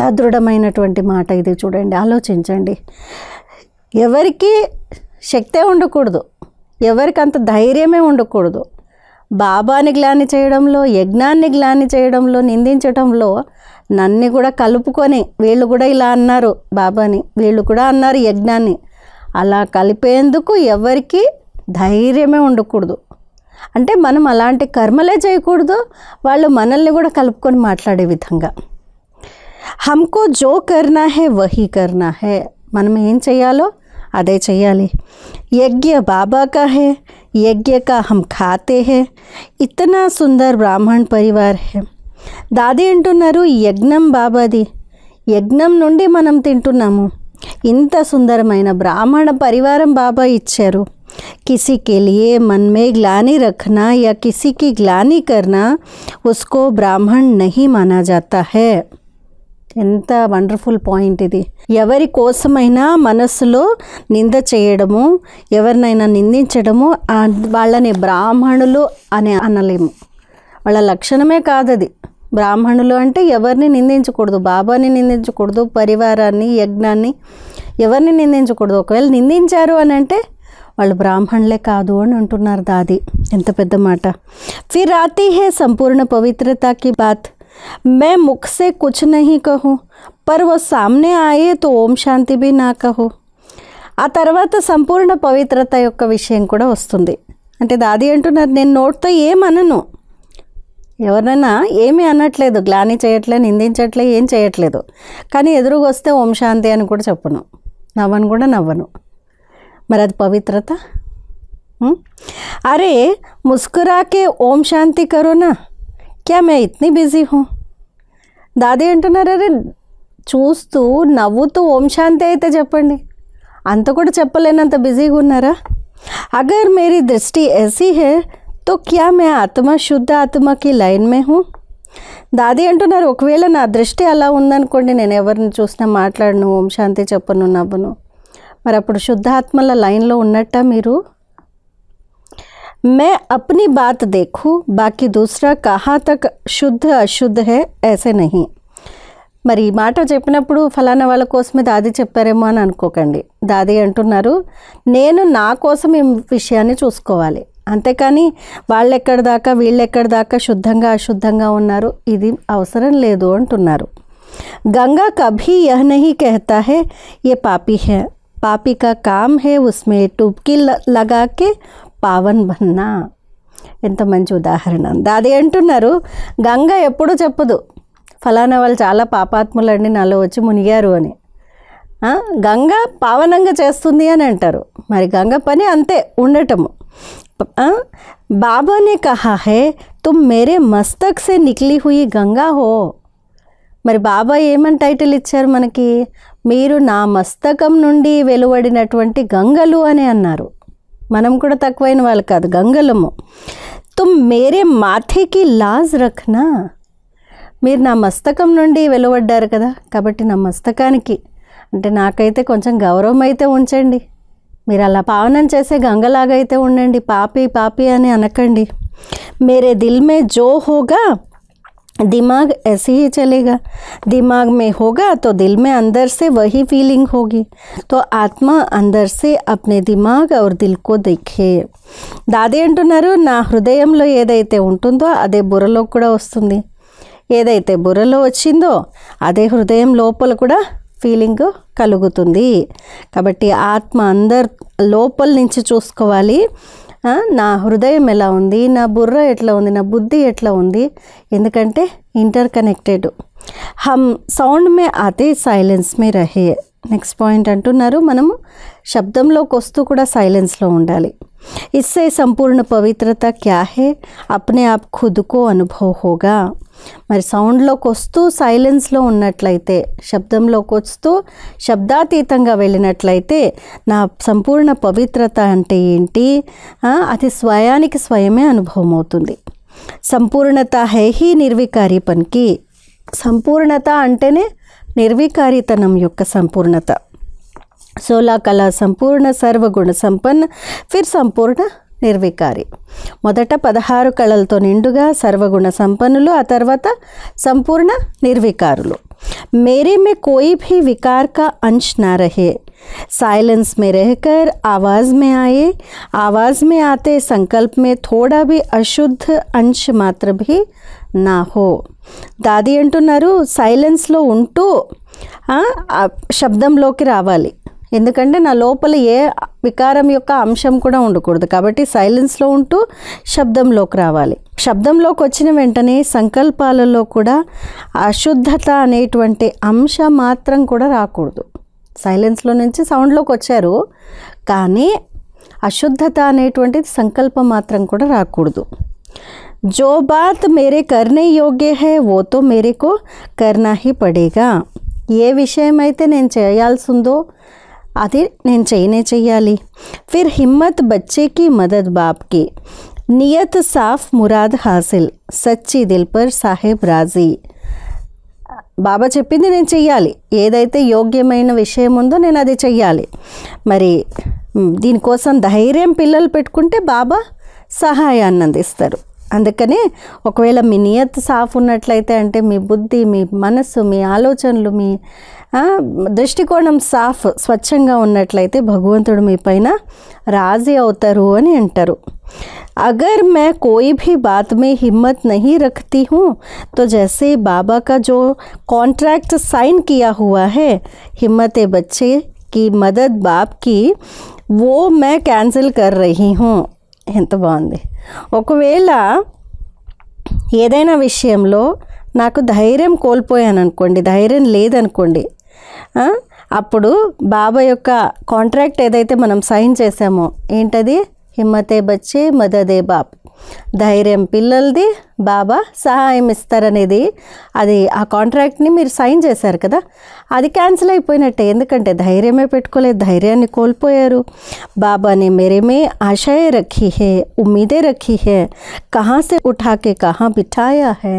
S1: दृढ़मेंट इधे चूँ आलोची एवर की शक्ते उड़कूद एवरक अंत धैर्य उड़कूद బాబాని గ్లాని చేయడంలో యజ్ఞాన్ని గ్లాని చేయడంలో నిందించడంలో నన్ను కూడా కలుపుకొని వీళ్ళు కూడా ఇలా అన్నారు బాబాని వీళ్ళు కూడా అన్నారు యజ్ఞాన్ని అలా కలిపేందుకు ఎవరికి ధైర్యమే ఉండకూడదు అంటే మనం అలాంటి కర్మలే చేయకూడదు వాళ్ళు మనల్ని కూడా కలుపుకొని మాట్లాడే విధంగా హమ్కో జో కర్నా హే వహీ కర్నా హే మనం ఏం చేయాలో అదే చేయాలి యజ్ఞ బాబాకా హే यज्ञ का हम खाते हैं इतना सुंदर ब्राह्मण परिवार है దాది అంటున్నారు యజ్ఞం బాబాది यज्ञ मन మనం इंत ఇంత సుందరమైన ब्राह्मण परिवार बाबा ఇచ్చారు किसी के लिए मन में ग्लानी रखना या किसी की ग्लानी करना उसको ब्राह्मण नहीं माना जाता है ఎంత వండర్ఫుల్ పాయింట్ ఇది ఎవరి కోసమైనా మనస్సులో నింద చేయడము ఎవరినైనా నిందించడము వాళ్ళని బ్రాహ్మణులు అని అనలేము వాళ్ళ లక్షణమే కాదది బ్రాహ్మణులు అంటే ఎవరిని నిందించకూడదు బాబాని నిందించకూడదు పరివారాన్ని యజ్ఞాన్ని ఎవరిని నిందించకూడదు ఒకవేళ నిందించారు అని అంటే వాళ్ళు బ్రాహ్మణులే కాదు అని అంటున్నారు దాది ఎంత పెద్ద మాట ఫిర్ ఆతి హే సంపూర్ణ పవిత్రతాకి బాత్ मैं मुख से कुछ नहीं कहूँ पर वो సామ్నే ఆయే తో ఓం శాంతి బి నా కహు ఆ తర్వాత సంపూర్ణ పవిత్రత యొక్క విషయం కూడా వస్తుంది అంటే దాది అంటున్నారు నేను నోట్తో ఏమనను ఎవరైనా ఏమీ అనట్లేదు గ్లాని చేయట్లే నిందించట్లే ఏం చేయట్లేదు కానీ ఎదురుగా వస్తే ఓం శాంతి అని కూడా చెప్పను నవ్వను కూడా నవ్వను మరి అది పవిత్రత అరే ముస్కురాకే ఓం శాంతి కరోనా క్యా మే ఇత్ని బిజీ హో దాది అంటున్నారు అరే చూస్తూ నవ్వుతూ ఓం శాంతి అయితే చెప్పండి అంత కూడా చెప్పలేనంత బిజీగా ఉన్నారా అగర్ మేరీ దృష్టి ఎసీ హే తో క్యా మే ఆత్మ శుద్ధ ఆత్మకి లైన్ మే హూ దాది అంటున్నారు ఒకవేళ నా దృష్టి అలా ఉందనుకోండి నేను ఎవరిని చూసినా మాట్లాడను ఓం శాంతి చెప్పను నవ్వును మరి అప్పుడు శుద్ధాత్మల లైన్లో ఉన్నట్ట మీరు मैं अपनी बात देखूं बाकी दूसरा कहाँ तक శుద్ధ अशुद्ध है ऐसे नहीं మరి ఈ మాట చెప్పినప్పుడు ఫలానా వాళ్ళ కోసమే దాది చెప్పారేమో అని అనుకోకండి దాది అంటున్నారు నేను నా కోసం ఈ విషయాన్ని చూసుకోవాలి అంతేకాని వాళ్ళెక్కడి దాకా వీళ్ళెక్కడి దాకా శుద్ధంగా అశుద్ధంగా ఉన్నారు ఇది అవసరం లేదు అంటున్నారు గంగా కభీ యహ నహి కహతా హే ఏ పాపి హే పాపి కా కామ్ హే ఉస్మే టూబ్కి లగాకే పావన్ బన్నా ఎంత మంచి ఉదాహరణ అది అంటున్నారు గంగ ఎప్పుడు చెప్పదు ఫలానా వాళ్ళు చాలా పాపాత్ములండి నాలో వచ్చి మునిగారు అని గంగ పావనంగా చేస్తుంది అని అంటారు మరి గంగ పని అంతే ఉండటము బాబాని కహా హే తుమ్ మేరే మస్తక్ సే నిక్లి హుయి గంగా హో మరి బాబా ఏమని టైటిల్ ఇచ్చారు మనకి మీరు నా మస్తకం నుండి వెలువడినటువంటి గంగలు అని అన్నారు మనం కూడా తక్కువైన వాళ్ళు కాదు గంగలము తుమ్ మేరే మాథేకి లాజ్ రఖనా మీరు నా మస్తకం నుండి వెలువడ్డారు కదా కాబట్టి నా మస్తకానికి అంటే నాకైతే కొంచెం గౌరవం అయితే ఉంచండి మీరు అలా పావనం చేసే గంగలాగైతే ఉండండి పాపి పాపి అని అనకండి మేరే దిల్ మే జో హోగా दिमाग ऐसे ही चलेगा दिमाग में होगा तो दिल में अंदर से वही फीलिंग होगी तो ఆత్మ अंदर से अपने దిమాగ్ और దిల్ కో దేఖే దాది అంటున్నారు నా హృదయంలో ఏదైతే ఉంటుందో అదే బుర్రలో కూడా వస్తుంది ఏదైతే బుర్రలో వచ్చిందో అదే హృదయం లోపల కూడా ఫీలింగ్ కలుగుతుంది కాబట్టి ఆత్మ అందరు లోపల నుంచి చూసుకోవాలి నా హృదయం ఎలా ఉంది నా బుర్ర ఎట్లా ఉంది నా బుద్ధి ఎట్లా ఉంది ఎందుకంటే ఇంటర్ కనెక్టెడ్ హమ్ సౌండ్ మే అదే సైలెన్స్ మే రహే నెక్స్ట్ పాయింట్ అంటున్నారు మనము శబ్దంలోకి వస్తూ కూడా సైలెన్స్లో ఉండాలి इससे संपूर्ण पवित्रता है అప్నే ఆప్ खुद को अनुभव హోగా మరి సౌండ్లోకి వస్తూ సైలెన్స్లో ఉన్నట్లయితే శబ్దంలోకి వస్తూ శబ్దాతీతంగా వెళ్ళినట్లయితే నా సంపూర్ణ పవిత్రత అంటే ఏంటి అది స్వయానికి స్వయమే అనుభవం అవుతుంది సంపూర్ణత హేహి నిర్వికారి పనికి సంపూర్ణత అంటేనే నిర్వికారితనం యొక్క సంపూర్ణత సోలా కళ సంపూర్ణ సర్వగుణ సంపన్న ఫిర్ సంపూర్ణ నిర్వికారి మొదట పదహారు కళలతో నిండుగా సర్వగుణ సంపన్నులు ఆ తర్వాత సంపూర్ణ నిర్వికారులు మేరే మే కోయి భీ వికార్ కా అంశ్ నా రహే సైలెన్స్ మే రహకర్ ఆవాజ్ మే ఆయే ఆవాజ్ మే ఆతే సంకల్ప్ మే థోడా భీ అశుద్ధ అంశ మాత్ర భీ నా హో దాది అంటున్నారు సైలెన్స్లో ఉంటూ శబ్దంలోకి రావాలి ఎందుకంటే నా లోపల ఏ వికారం యొక్క అంశం కూడా ఉండకూడదు కాబట్టి సైలెన్స్లో ఉంటూ శబ్దంలోకి రావాలి శబ్దంలోకి వచ్చిన వెంటనే సంకల్పాలలో కూడా అశుద్ధత అనేటువంటి అంశ మాత్రం కూడా రాకూడదు సైలెన్స్లో నుంచి సౌండ్లోకి వచ్చారు కానీ అశుద్ధత అనేటువంటిది సంకల్పం మాత్రం కూడా రాకూడదు జో బాత్ మేరే కర్నే యోగ్య హే ఓతో తో మేరే కో పడేగా ఏ విషయమైతే నేను చేయాల్సిందో అదే నేను చేయనే చెయ్యాలి ఫిర్ హిమ్మత్ బచ్చేకి మదద్ బాప్కి నియత్ సాఫ్ మురాద్ హాసిల్ సచ్చి దిల్పర్ సాహెబ్ రాజీ బాబా చెప్పింది నేను చెయ్యాలి ఏదైతే యోగ్యమైన విషయం ఉందో నేను అది చెయ్యాలి మరి దీనికోసం ధైర్యం పిల్లలు పెట్టుకుంటే బాబా సహాయాన్ని అందిస్తారు అందుకనే ఒకవేళ మీ నియత్ సాఫ్ ఉన్నట్లయితే అంటే మీ బుద్ధి మీ మనసు మీ ఆలోచనలు మీ దృష్టికోణం సాఫ్ స్వచ్ఛంగా ఉన్నట్లయితే భగవంతుడు మీ పైన రాజీ అవుతారు అని అంటారు అగర్ मैं कोई బాత్ మే హిమ్మత్ हिम्मत नहीं रखती తో జసే బాబా కా జో కాంట్రాక్ట్ సైన్ కియా హువా హే है हिम्मत बच्चे की मदद बाप की वो मैं कैंसिल कर रही ఎంత బాగుంది ఒకవేళ ఏదైనా విషయంలో నాకు ధైర్యం కోల్పోయాను అనుకోండి ధైర్యం లేదనుకోండి అప్పుడు బాబా యొక్క కాంట్రాక్ట్ ఏదైతే మనం సైన్ చేసామో ఏంటది హిమ్మతే బచ్చే మదదే బాబ్ ధైర్యం పిల్లలది బాబా సహాయం ఇస్తారనేది అది ఆ కాంట్రాక్ట్ని మీరు సైన్ చేశారు కదా అది క్యాన్సిల్ అయిపోయినట్టే ఎందుకంటే ధైర్యమే పెట్టుకోలేదు ధైర్యాన్ని కోల్పోయారు బాబాని మేరేమే ఆశయే రఖీ హే ఉమ్మీదే రఖీ హే కహా ఉఠాకే కహా బిఠాయా హే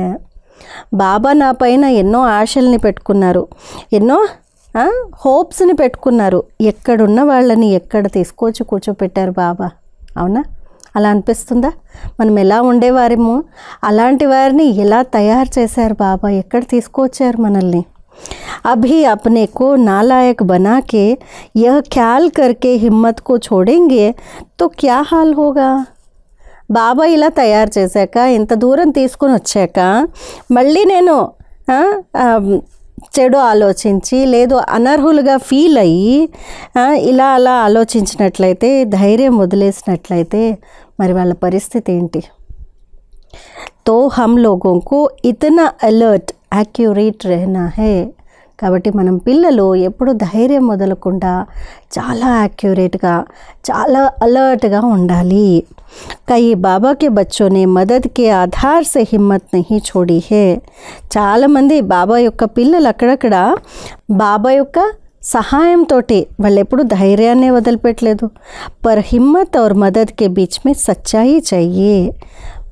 S1: బాబా నా పైన ఎన్నో ఆశల్ని పెట్టుకున్నారు ఎన్నో హోప్స్ని పెట్టుకున్నారు ఎక్కడున్న వాళ్ళని ఎక్కడ తీసుకొచ్చి కూర్చోపెట్టారు బాబా అవునా అలా అనిపిస్తుందా మనం ఎలా ఉండేవారేమో అలాంటి వారిని ఎలా తయారు చేశారు బాబా ఎక్కడ తీసుకొచ్చారు మనల్ని అభి అప్నే కో నాలాయక్ బనాకే के यह ख्याल करके हिम्मत को छोड़ेंगे హాల్ హోగా బాబాయ్ ఇలా తయారు చేశాక ఇంత దూరం తీసుకుని వచ్చాక మళ్ళీ నేను చెడు ఆలోచించి లేదు అనర్హులుగా ఫీల్ అయ్యి ఇలా అలా ఆలోచించినట్లయితే ధైర్యం వదిలేసినట్లయితే మరి వాళ్ళ పరిస్థితి ఏంటి తో హమ్ లోగోకు ఇతన అలర్ట్ अलर्ट एक्यूरेट హే కాబట్టి మనం పిల్లలు ఎప్పుడు ధైర్యం వదలకుండా చాలా యాక్యురేట్గా చాలా అలర్ట్గా ఉండాలి కయ్యి బాబాకి బచ్చోనే మదద్కి ఆధార్ సే హిమ్మత్ నహి చూడి హే చాలామంది బాబా యొక్క పిల్లలు అక్కడక్కడ బాబా యొక్క సహాయంతో వాళ్ళు ఎప్పుడు ధైర్యాన్నే వదిలిపెట్టలేదు పర్ హిమ్మత్ ఔర్ మదత్కి బీచ్ మే సచ్చాయి చెయ్యి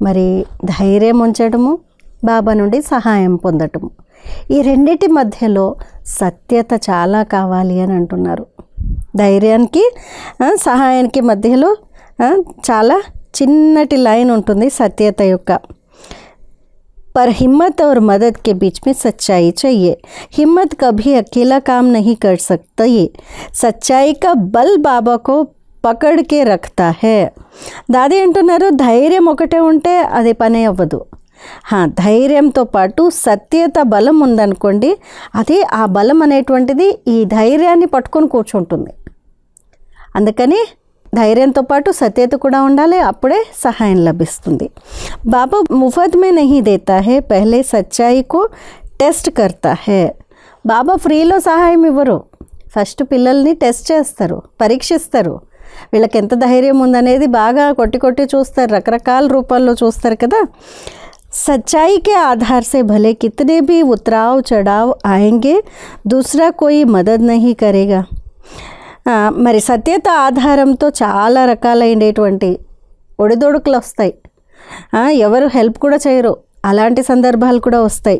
S1: మరి ధైర్యం ఉంచడము బాబా నుండి సహాయం పొందటము ఈ రెండింటి మధ్యలో సత్యత చాలా కావాలి అని అంటున్నారు ధైర్యానికి సహాయానికి మధ్యలో చాలా చిన్నటి లైన్ ఉంటుంది సత్యత యొక్క పర్ హిమ్మత్ और మదత్ కే బీచ్ में సచ్చాయి చెయ్యే హిమ్మత్ కభీ అకేలా కామ్ नहीं कर सकता సచ్చాయి కా బల్ బాబాకో పకడ్కే రక్తా హే దాది అంటున్నారు ధైర్యం ఒకటే ఉంటే అది పని అవ్వదు ధైర్యంతో పాటు సత్యత బలం ఉందనుకోండి అదే ఆ బలం అనేటువంటిది ఈ ధైర్యాన్ని పట్టుకొని కూర్చుంటుంది అందుకని ధైర్యంతో పాటు సత్యత కూడా ఉండాలి అప్పుడే సహాయం లభిస్తుంది బాబా మే నహీ దేతా హే పెహలే సచ్చాయికు టెస్ట్ కర్తా హే బాబా ఫ్రీలో సహాయం ఇవ్వరు ఫస్ట్ పిల్లల్ని టెస్ట్ చేస్తారు పరీక్షిస్తారు వీళ్ళకి ఎంత ధైర్యం ఉందనేది బాగా కొట్టి కొట్టి చూస్తారు రకరకాల రూపాల్లో చూస్తారు కదా सच्चाई के आधार से भले कितने भी उतराव चढ़ाव आएंगे दूसरा कोई मदद नहीं करेगा మరి సత్యత ఆధారంతో చాలా రకాలైనటువంటి ఒడిదొడుకులు వస్తాయి ఎవరు హెల్ప్ కూడా చేయరు అలాంటి సందర్భాలు కూడా వస్తాయి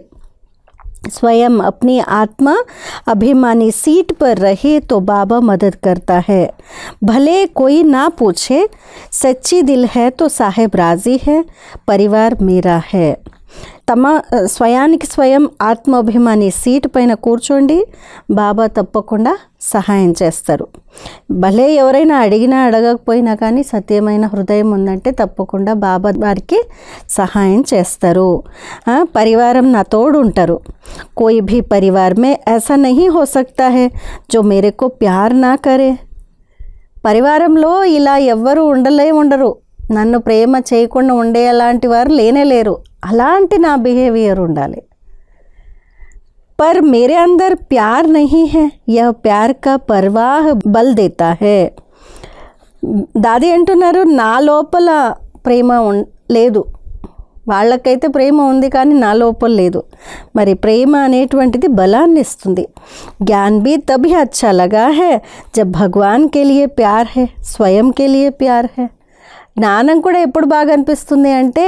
S1: स्वयं अपनी आत्मा अभिमानी सीट पर रहे तो बाबा मदद करता है भले कोई ना पूछे सच्ची दिल है तो साहेब राजी है परिवार मेरा है తమ స్వయానికి स्वयं आत्माभिमानी सीट पैन కూర్చోండి बाबा తప్పకుండా सहाय చేస్తారు భలే ఎవరైనా అడిగినా అడగకపోయినా కానీ సత్యమైన హృదయం ఉందంటే తప్పకుండా బాబా వారికి సహాయం చేస్తారు పరివారం నా తోడు ఉంటారు కోయి భీ పరివార్ మే ఐసా నహీ హో సక్తా హే జో మేరేకో ప్యార్ నా కరే పరివారంలో ఇలా ఎవ్వరూ ఉండలే ఉండరు నన్ను ప్రేమ చేయకుండా ఉండే అలాంటి వారు లేనే లేరు అలాంటి నా బిహేవియర్ ఉండాలి पर मेरे अंदर प्यार नहीं है यह प्यार का परवाह బల్ దేతా హే దాది అంటున్నారు నా లోపల ప్రేమ లేదు వాళ్ళకైతే ప్రేమ ఉంది కానీ నా లోపల లేదు మరి ప్రేమ అనేటువంటిది బలాన్ని ఇస్తుంది జ్ఞాన్ బీ తభీ అచ్చా లగా హే జబ్ భగవాన్ కే లియే ప్యార్ హే స్వయం కే లియే ప్యార్ హే జ్ఞానం కూడా ఎప్పుడు బాగా అనిపిస్తుంది అంటే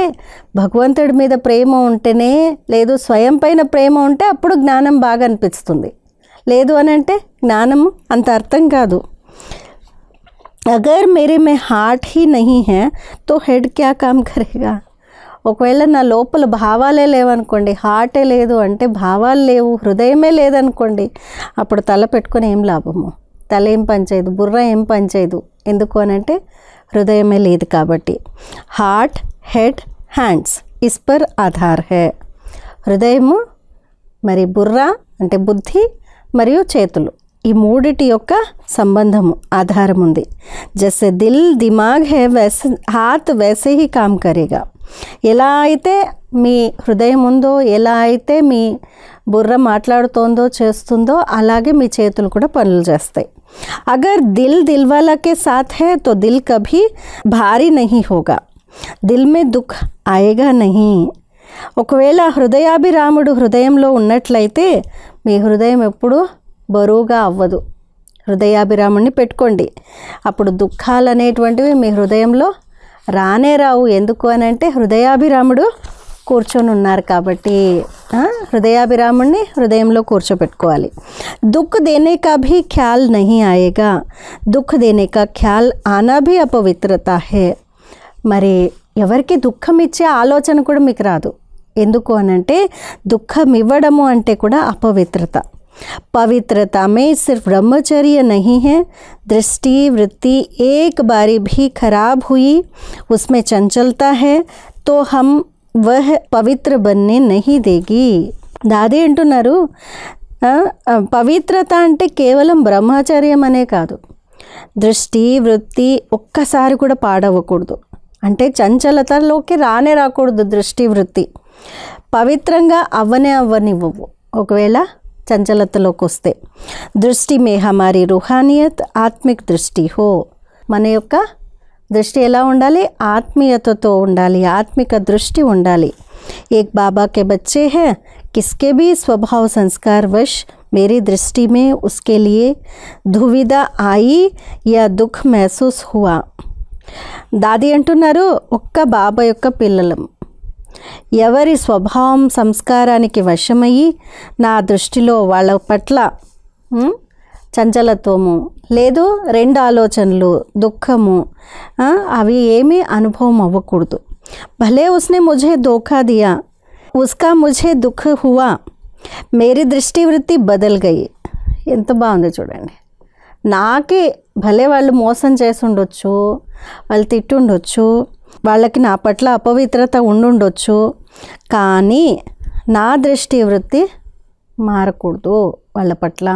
S1: భగవంతుడి మీద ప్రేమ ఉంటేనే లేదు స్వయం పైన ప్రేమ ఉంటే అప్పుడు జ్ఞానం బాగా అనిపిస్తుంది లేదు అని అంటే జ్ఞానం అంత అర్థం కాదు అగర్ మేరే మే హార్ట్ హీ నహీ హే తో హెడ్ క్యా కామ్ కరేగా ఒకవేళ నా లోపల భావాలే లేవనుకోండి హార్టే లేదు అంటే భావాలు లేవు హృదయమే లేదనుకోండి అప్పుడు తల పెట్టుకుని ఏం లాభము తల ఏం పనిచేయదు బుర్ర ఏం పనిచేయదు ఎందుకు అని అంటే హృదయమే లేదు కాబట్టి హార్ట్ హెడ్ హ్యాండ్స్ ఇస్పర్ ఆధార్ హే హృదయము మరి బుర్ర అంటే బుద్ధి మరియు చేతులు ఈ మూడిటి యొక్క సంబంధము ఆధారం ఉంది జస్సే దిల్ దిమాగ్ హే వెస్ హాత్ వేసే హీ కామ్ కరేగా ఎలా అయితే మీ హృదయం ఉందో ఎలా అయితే మీ బుర్ర మాట్లాడుతోందో చేస్తుందో అలాగే మీ చేతులు కూడా పనులు చేస్తాయి अगर दिल दिल वाला के साथ है तो दिल कभी भारी नहीं होगा దిల్ మే దుఃఖ ఆయగా నహి ఒకవేళ హృదయాభిరాముడు హృదయంలో ఉన్నట్లయితే మీ హృదయం ఎప్పుడూ బరువుగా అవ్వదు హృదయాభిరాముడిని పెట్టుకోండి అప్పుడు దుఃఖాలు అనేటువంటివి మీ హృదయంలో రానే రావు ఎందుకు అని అంటే హృదయాభిరాముడు కోర్చొని ఉన్నారు కాబట్టి హృదయబిరాముని హృదయంలో కూర్చోబెట్టుకోవాలి దుఃఖ దేనేక అభి ఖ్యాల్ నహీ ఆయేగా దుఃఖ దేనేక ఖ్యాల్ ఆనా భీ అపవిత్రత హే మరే ఎవర్కి దుఃఖమిచ్చే ఆలోచన కూడా మికి రాదు ఎందుకో అనంటే దుఃఖ మివ్వడము అంటే కూడా అపవిత్రత పవిత్రత మే సిర్ఫ్ బ్రహ్మచారియ నహీ హే దృష్టి వృతి ఏక్ బారి భీ ఖరాబ్ హుయీ उसमे చంచల్త హే తో హం వహ్ పవిత్ర బన్నే నహి దేగి దాదే అంటున్నారు పవిత్రత అంటే కేవలం బ్రహ్మచర్యం అనే కాదు దృష్టి వృత్తి ఒక్కసారి కూడా పాడవకూడదు అంటే చంచలతలోకి రానే రాకూడదు దృష్టి వృత్తి పవిత్రంగా అవ్వనే అవ్వనివ్వవు ఒకవేళ చంచలతలోకి వస్తే దృష్టి మేహమారి రుహానియత్ ఆత్మిక్ దృష్టి హో మన యొక్క दृष्टिela ఉండాలి ఆత్మీయతతో ఉండాలి ఆత్మిక దృష్టి ఉండాలి ఏక్ బాబా కే బచ్చే హే కిస్కే భీ స్వభావ సంస్కార వష్ మేరే దృష్టి మే ఉస్కే liye दुविधा आई या दुख महसूस हुआ दादी एंटुनारुొక్క బాబా యొక్క పిల్లలమ్ ఎవరి స్వభావ సంస్కారానికి వశమై నా దృష్టిలో వాళ పట్ల చంచలత్వమో లేదు రెండు ఆలోచనలు దుఃఖము అవి ఏమీ అనుభవం అవ్వకూడదు భలే ఉస్నే ముజే దోఖా దియా ఉస్కా ముజే దుఃఖ హువా మేరీ దృష్టి వృత్తి బదల్ గయి ఎంత బాగుందో చూడండి నాకే భలే వాళ్ళు మోసం చేసి ఉండొచ్చు వాళ్ళు తిట్టుండొచ్చు వాళ్ళకి నా పట్ల అపవిత్రత ఉండుండొచ్చు కానీ నా దృష్టి వృత్తి మారకూడదు వాళ్ళ పట్ల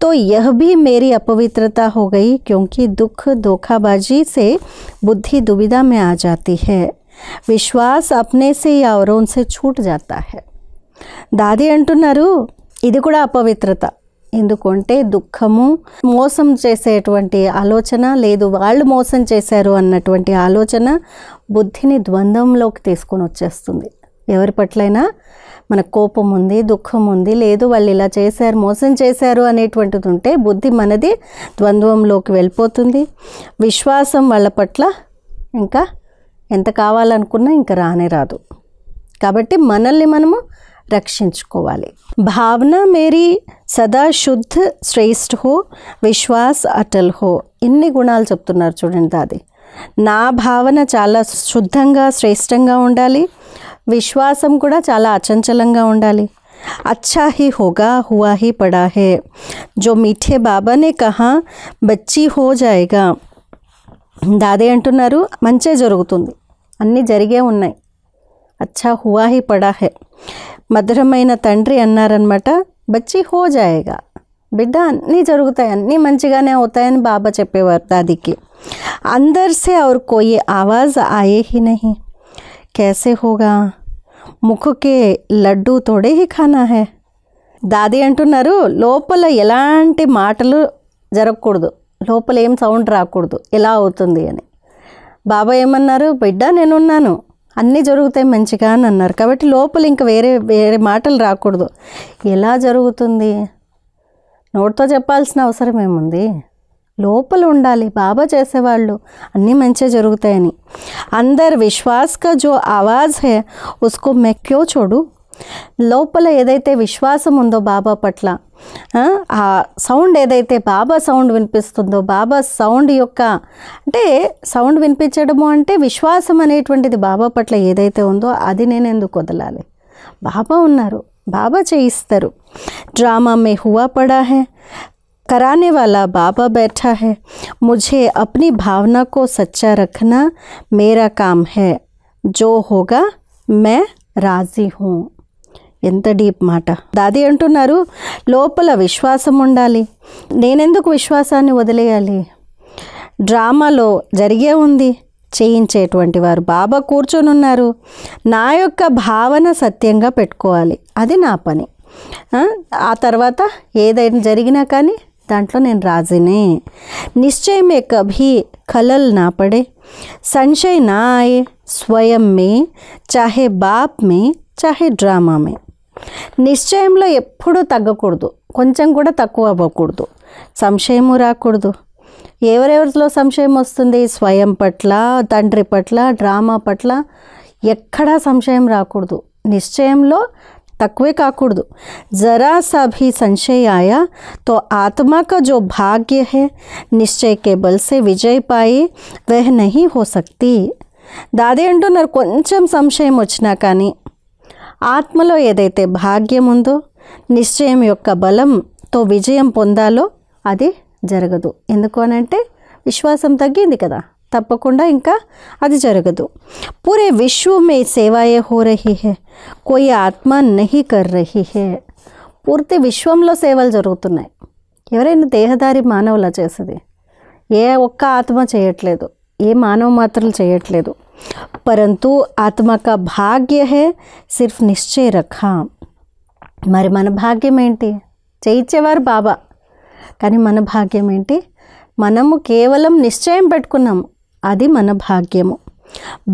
S1: तो यह भी मेरी अपवित्रता हो गई क्योंकि दुख धोखाबाजी से बुद्धि दुविधा में आ जाती है विश्वास अपने से या और उनसे छूट जाता है दादी अंटर इध अपवित्रता ఎందుకంటే దుఃఖము మోసం చేసేటువంటి ఆలోచన లేదు వాళ్ళు మోసం చేశారు అన్నటువంటి ఆలోచన బుద్ధిని ద్వంద్వంలోకి తీసుకొని మనకు కోపం ఉంది దుఃఖం ఉంది లేదు వాళ్ళు ఇలా చేశారు మోసం చేశారు అనేటువంటిది ఉంటే బుద్ధి మనది ద్వంద్వంలోకి వెళ్ళిపోతుంది విశ్వాసం వాళ్ళ పట్ల ఇంకా ఎంత కావాలనుకున్నా ఇంకా రానే రాదు కాబట్టి మనల్ని మనము రక్షించుకోవాలి భావన మేరీ సదా శుద్ధ శ్రేష్ఠ హో విశ్వాస్ అటల్ హో ఇన్ని గుణాలు చెప్తున్నారు చూడండి దాది నా భావన చాలా శుద్ధంగా శ్రేష్టంగా ఉండాలి विश्वासम ಕೂಡ చాలా అచంచలంగా ఉండాలి అచ్చా హి హోగా హువా హి పడా హే జో మీఠే బాబా నే కహా బచ్చి హో జాయేగా దాదే అంటున్నారు మంచి జరుగుతుంది అన్ని జరిగే ఉన్నాయి అచ్చా హువా హి పడా హే మధరమైన తండ్రి అన్నారన్నమాట బచ్చి హో జాయేగా బిడ్డని ని जरूरत అన్ని మంచిగానే అవుతాయని బాబా చెప్పేవారు తాతడికి अंदर से और कोई आवाज आए ही नहीं कैसे होగా ముక్కుకే లడ్డూ తోడే ఖానా హే దాది అంటున్నారు లోపల ఎలాంటి మాటలు జరగకూడదు లోపల ఏం సౌండ్ రాకూడదు ఎలా అవుతుంది అని బాబా ఏమన్నారు బిడ్డ నేనున్నాను అన్నీ జరుగుతాయి మంచిగా అని అన్నారు కాబట్టి లోపల ఇంకా వేరే వేరే మాటలు రాకూడదు ఎలా జరుగుతుంది నోటితో చెప్పాల్సిన అవసరం ఏముంది లోపల ఉండాలి బాబా చేసేవాళ్ళు అన్నీ మంచిగా జరుగుతాయని అందరు విశ్వాస్గా జో ఆవాజ్ హే ఉస్కో మే క్యో చూడు లోపల ఏదైతే విశ్వాసం ఉందో బాబా పట్ల ఆ సౌండ్ ఏదైతే బాబా సౌండ్ వినిపిస్తుందో బాబా సౌండ్ యొక్క అంటే సౌండ్ వినిపించడము అంటే విశ్వాసం అనేటువంటిది బాబా పట్ల ఏదైతే ఉందో అది నేను ఎందుకు వదలాలి బాబా ఉన్నారు బాబా చేయిస్తారు డ్రామా మే హువా పడా హే कराने वाला बाबा बैठा है मुझे अपनी भावना को सच्चा रखना मेरा काम है जो होगा मैं రాజీ हूँ ఎంత డీప్ మాట దాది అంటున్నారు లోపల విశ్వాసం ఉండాలి నేనెందుకు విశ్వాసాన్ని వదిలేయాలి డ్రామాలో జరిగే ఉంది చేయించేటువంటి వారు బాబా కూర్చొని ఉన్నారు నా యొక్క భావన సత్యంగా పెట్టుకోవాలి అది నా పని ఆ తర్వాత ఏదైనా జరిగినా కానీ దాంట్లో నేను రాజీనే నిశ్చయమే కభీ కలల్ నా పడే సంశయ్ నా ఆయే స్వయం మే చాహే బాప్ మే చాహే డ్రామా మే నిశ్చయంలో ఎప్పుడూ తగ్గకూడదు కొంచెం కూడా తక్కువ అవ్వకూడదు సంశయము రాకూడదు ఎవరెవరిలో సంశయం వస్తుంది స్వయం పట్ల తండ్రి పట్ల డ్రామా పట్ల ఎక్కడా సంశయం రాకూడదు నిశ్చయంలో తక్కువే కాకూడదు జరా సభి संशय తో ఆత్మక జో భాగ్య హే నిశ్చయ है निश्चय के बल से विजय पाए దాదే అంటున్నారు కొంచెం సంశయం వచ్చినా కానీ ఆత్మలో ఏదైతే భాగ్యం ఉందో నిశ్చయం యొక్క బలంతో విజయం పొందాలో అది జరగదు ఎందుకు అనంటే విశ్వాసం తగ్గింది కదా తప్పకుండా ఇంకా అది జరగదు పూరే విశ్వ మే సేవాయే హో రహీ హే కోయి ఆత్మ నహి కర్ రహీ హే పూర్తి విశ్వంలో సేవలు జరుగుతున్నాయి ఎవరైనా దేహదారి మానవులా చేసేది ఏ ఒక్క ఆత్మ చేయట్లేదు ఏ మానవ మాత్రలు చేయట్లేదు పరంతు ఆత్మక భాగ్య హే సిర్ఫ్ నిశ్చయ రఖ మరి మన భాగ్యం ఏంటి చేయించేవారు బాబా కానీ మన భాగ్యం ఏంటి మనము కేవలం నిశ్చయం పెట్టుకున్నాము అది మన భాగ్యము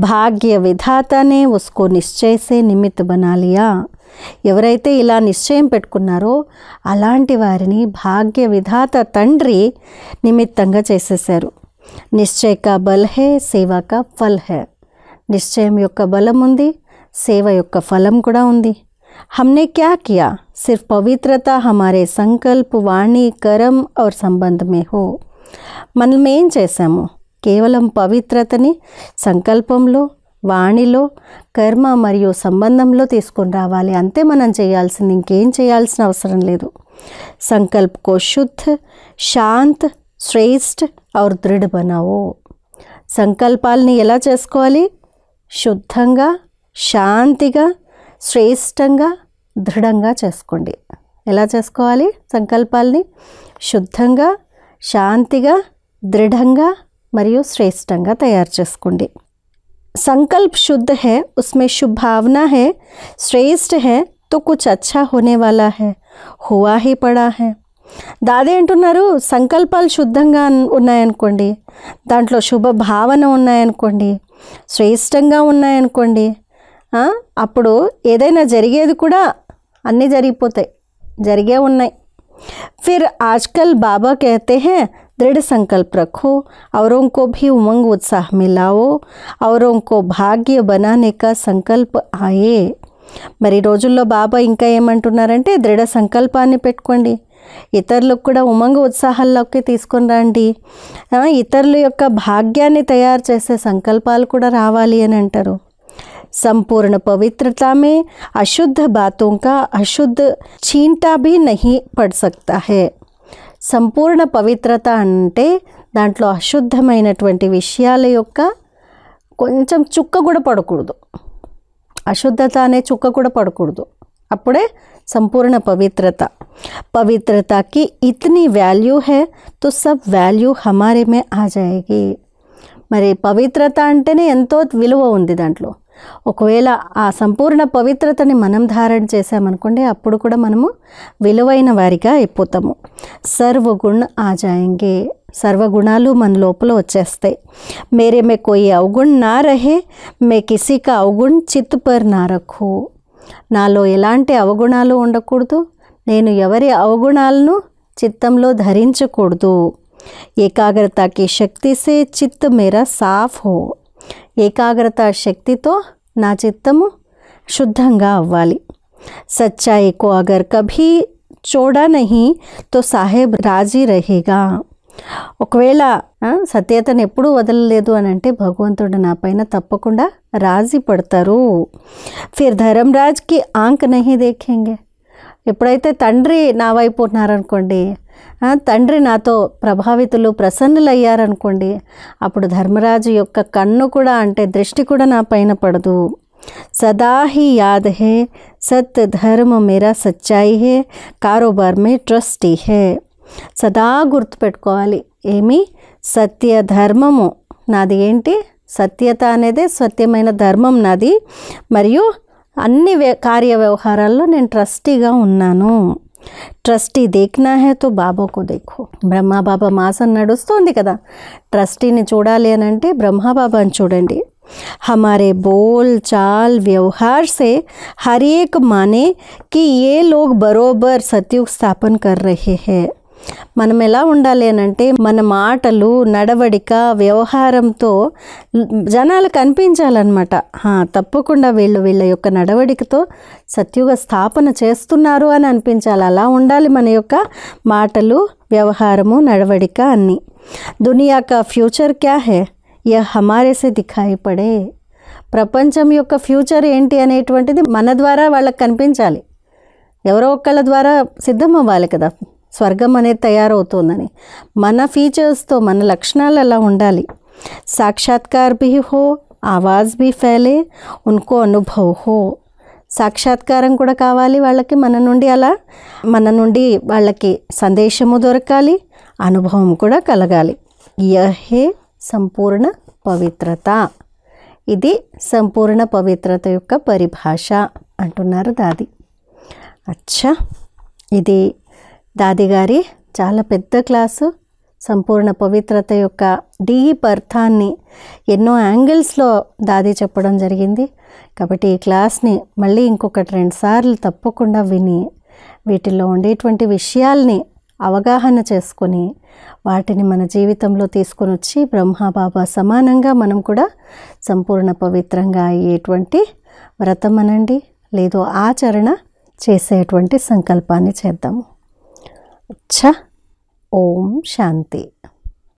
S1: భాగ్య విధాతనే ఉస్కో నిశ్చయసే నిమిత్త బనాలియా ఎవరైతే ఇలా నిశ్చయం పెట్టుకున్నారో అలాంటి వారిని భాగ్య విధాత తండ్రి నిమిత్తంగా చేసేసారు నిశ్చయ కా బల్ హే సేవ ఫల్ హే నిశ్చయం యొక్క బలం ఉంది సేవ యొక్క ఫలం కూడా ఉంది హమ్నే క్యా కియా సిర్ఫ్ పవిత్రత హమారే సంకల్ప వాణి కరం और సంబంధమే హో మనం ఏం చేశాము కేవలం పవిత్రతని సంకల్పంలో వాణిలో కర్మ మరియు సంబంధంలో తీసుకొని రావాలి అంతే మనం చేయాల్సింది ఇంకేం చేయాల్సిన అవసరం లేదు సంకల్ప్ కో శుద్ధ్ శాంత్ శ్రేష్ఠ్ ఔర్ దృఢ బనావో సంకల్పాలని ఎలా చేసుకోవాలి శుద్ధంగా శాంతిగా శ్రేష్టంగా దృఢంగా చేసుకోండి ఎలా చేసుకోవాలి సంకల్పాలని శుద్ధంగా శాంతిగా దృఢంగా మరియు శ్రేష్టంగా తయారు చేసుకోండి సంకల్ప్ శుద్ధ హే ఉస్మే శుభావన హే है హే తో కుచ్ అచ్చా హోనే होने హే హువా హీ పడా హే దాదే అంటున్నారు సంకల్పాలు శుద్ధంగా ఉన్నాయనుకోండి దాంట్లో శుభ భావన ఉన్నాయనుకోండి శ్రేష్టంగా ఉన్నాయనుకోండి అప్పుడు ఏదైనా జరిగేది కూడా అన్నీ జరిగిపోతాయి జరిగే ఉన్నాయి ఫిర్ ఆజ్కల్ బాబా कहते హే दृढ़ संकल्प रखो औरों को भी उमंग उत्साह में लाओ औरों को भाग्य बनाने का संकल्प आए మరి రోజుల్లో బాబా ఇంకా ఏమంటున్నారంటే దృఢ సంకల్పాన్ని పెట్టుకోండి ఇతరులకు కూడా ఉమంగ ఉత్సాహాల్లోకి తీసుకొని రండి ఇతరుల యొక్క భాగ్యాన్ని తయారు చేసే సంకల్పాలు కూడా రావాలి అని అంటారు సంపూర్ణ పవిత్రతమే అశుద్ధ బాతుంక అశుద్ధ చీంటా अशुद्ध छींटा भी नहीं पड़ సంపూర్ణ పవిత్రత అంటే దాంట్లో అశుద్ధమైనటువంటి విషయాల యొక్క కొంచెం చుక్క కూడా పడకూడదు అశుద్ధత అనే చుక్క కూడా పడకూడదు అప్పుడే సంపూర్ణ పవిత్రత పవిత్రతకి ఇతని వాల్యూ హే है సబ్ వాల్యూ హమారే మే ఆ జాయేగి మరి పవిత్రత అంటేనే ఎంతో విలువ ఉంది దాంట్లో ఒకవేళ ఆ సంపూర్ణ పవిత్రతని మనం ధారణ చేశామనుకోండి అప్పుడు కూడా మనము విలువైన వారిగా అయిపోతాము సర్వగుణ ఆజాయంగే సర్వగుణాలు మన లోపల వచ్చేస్తాయి మేరే మే కోయి అవగుణ్ నా రహే మే కిసిక అవగుణ్ చిత్ పర్ నా నాలో ఎలాంటి అవగుణాలు ఉండకూడదు నేను ఎవరి అవగుణాలను చిత్తంలో ధరించకూడదు ఏకాగ్రతకి శక్తిసే చిత్తు మేర సాఫ్ హో ఏకాగ్రత శక్తితో నా చిత్తము శుద్ధంగా అవ్వాలి సచ్చాయి కో అగర్ కభీ చూడా నహి తో సాహెబ్ రాజీ రహేగా ఒకవేళ సత్యతను ఎప్పుడూ వదలలేదు అని అంటే భగవంతుడు నా పైన తప్పకుండా రాజీ పడతారు ఫిర్ రాజ్కి ఆంక్ నహి దేఖేంగే ఎప్పుడైతే తండ్రి నా వైపు ఉన్నారనుకోండి తండ్రి నాతో ప్రభావితులు ప్రసన్నులయ్యారనుకోండి అప్పుడు ధర్మరాజు యొక్క కన్ను కూడా అంటే దృష్టి కూడా నా పైన పడదు సదా ही యాద్ హే सत्य धर्म मेरा సచ్చాయి హే కారోబార్ में ट्रस्टी है సదా గుర్తుపెట్టుకోవాలి ఏమి సత్య ధర్మము నాది ఏంటి సత్యత అనేదే సత్యమైన ధర్మం నాది మరియు అన్ని కార్య వ్యవహారాల్లో నేను ట్రస్టీగా ఉన్నాను ట్రస్టీ దేఖ్నా హే తో బాబా కో దేఖో బ్రహ్మా బాబా మాసం నడుస్తుంది కదా ట్రస్టీని చూడాలి అని అంటే బ్రహ్మా బాబాని చూడండి हमारे बोल चाल व्यवहार से हर एक माने कि ये लोग बरोबर सतयुग स्थापन कर रहे हैं మనం ఎలా ఉండాలి అనంటే మన మాటలు నడవడిక వ్యవహారంతో జనాలు కనిపించాలన్నమాట తప్పకుండా వీళ్ళు వీళ్ళ యొక్క నడవడికతో సత్యుగ స్థాపన చేస్తున్నారు అని అనిపించాలి అలా ఉండాలి మన యొక్క మాటలు వ్యవహారము నడవడిక అన్నీ దునియాక ఫ్యూచర్ క్యా హే యహ్ హమారేసే దిఖాయి పడే ప్రపంచం యొక్క ఫ్యూచర్ ఏంటి అనేటువంటిది మన ద్వారా వాళ్ళకి కనిపించాలి ఎవరో ఒకళ్ళ ద్వారా సిద్ధం అవ్వాలి కదా స్వర్గం అనేది తయారవుతోందని మన ఫీచర్స్తో మన లక్షణాలు ఎలా ఉండాలి సాక్షాత్కార్ బి హో ఆవాజ్ బి ఫేలే ఉన్కో అనుభవ్ హో సాక్షాత్కారం కూడా కావాలి వాళ్ళకి మన నుండి అలా మన నుండి వాళ్ళకి సందేశము దొరకాలి అనుభవం కూడా కలగాలి యహే సంపూర్ణ పవిత్రత ఇది సంపూర్ణ పవిత్రత యొక్క పరిభాష అంటున్నారు దాది అచ్చా ఇది దాదిగారి చాలా పెద్ద క్లాసు సంపూర్ణ పవిత్రత యొక్క డీప్ అర్థాన్ని ఎన్నో యాంగిల్స్లో దాది చెప్పడం జరిగింది కాబట్టి ఈ క్లాస్ని మళ్ళీ ఇంకొకటి రెండు సార్లు తప్పకుండా విని వీటిలో ఉండేటువంటి విషయాల్ని అవగాహన చేసుకొని వాటిని మన జీవితంలో తీసుకొని వచ్చి బ్రహ్మబాబా సమానంగా మనం కూడా సంపూర్ణ పవిత్రంగా అయ్యేటువంటి వ్రతం అనండి లేదో ఆచరణ చేసేటువంటి సంకల్పాన్ని చేద్దాము अच्छा ओम शांति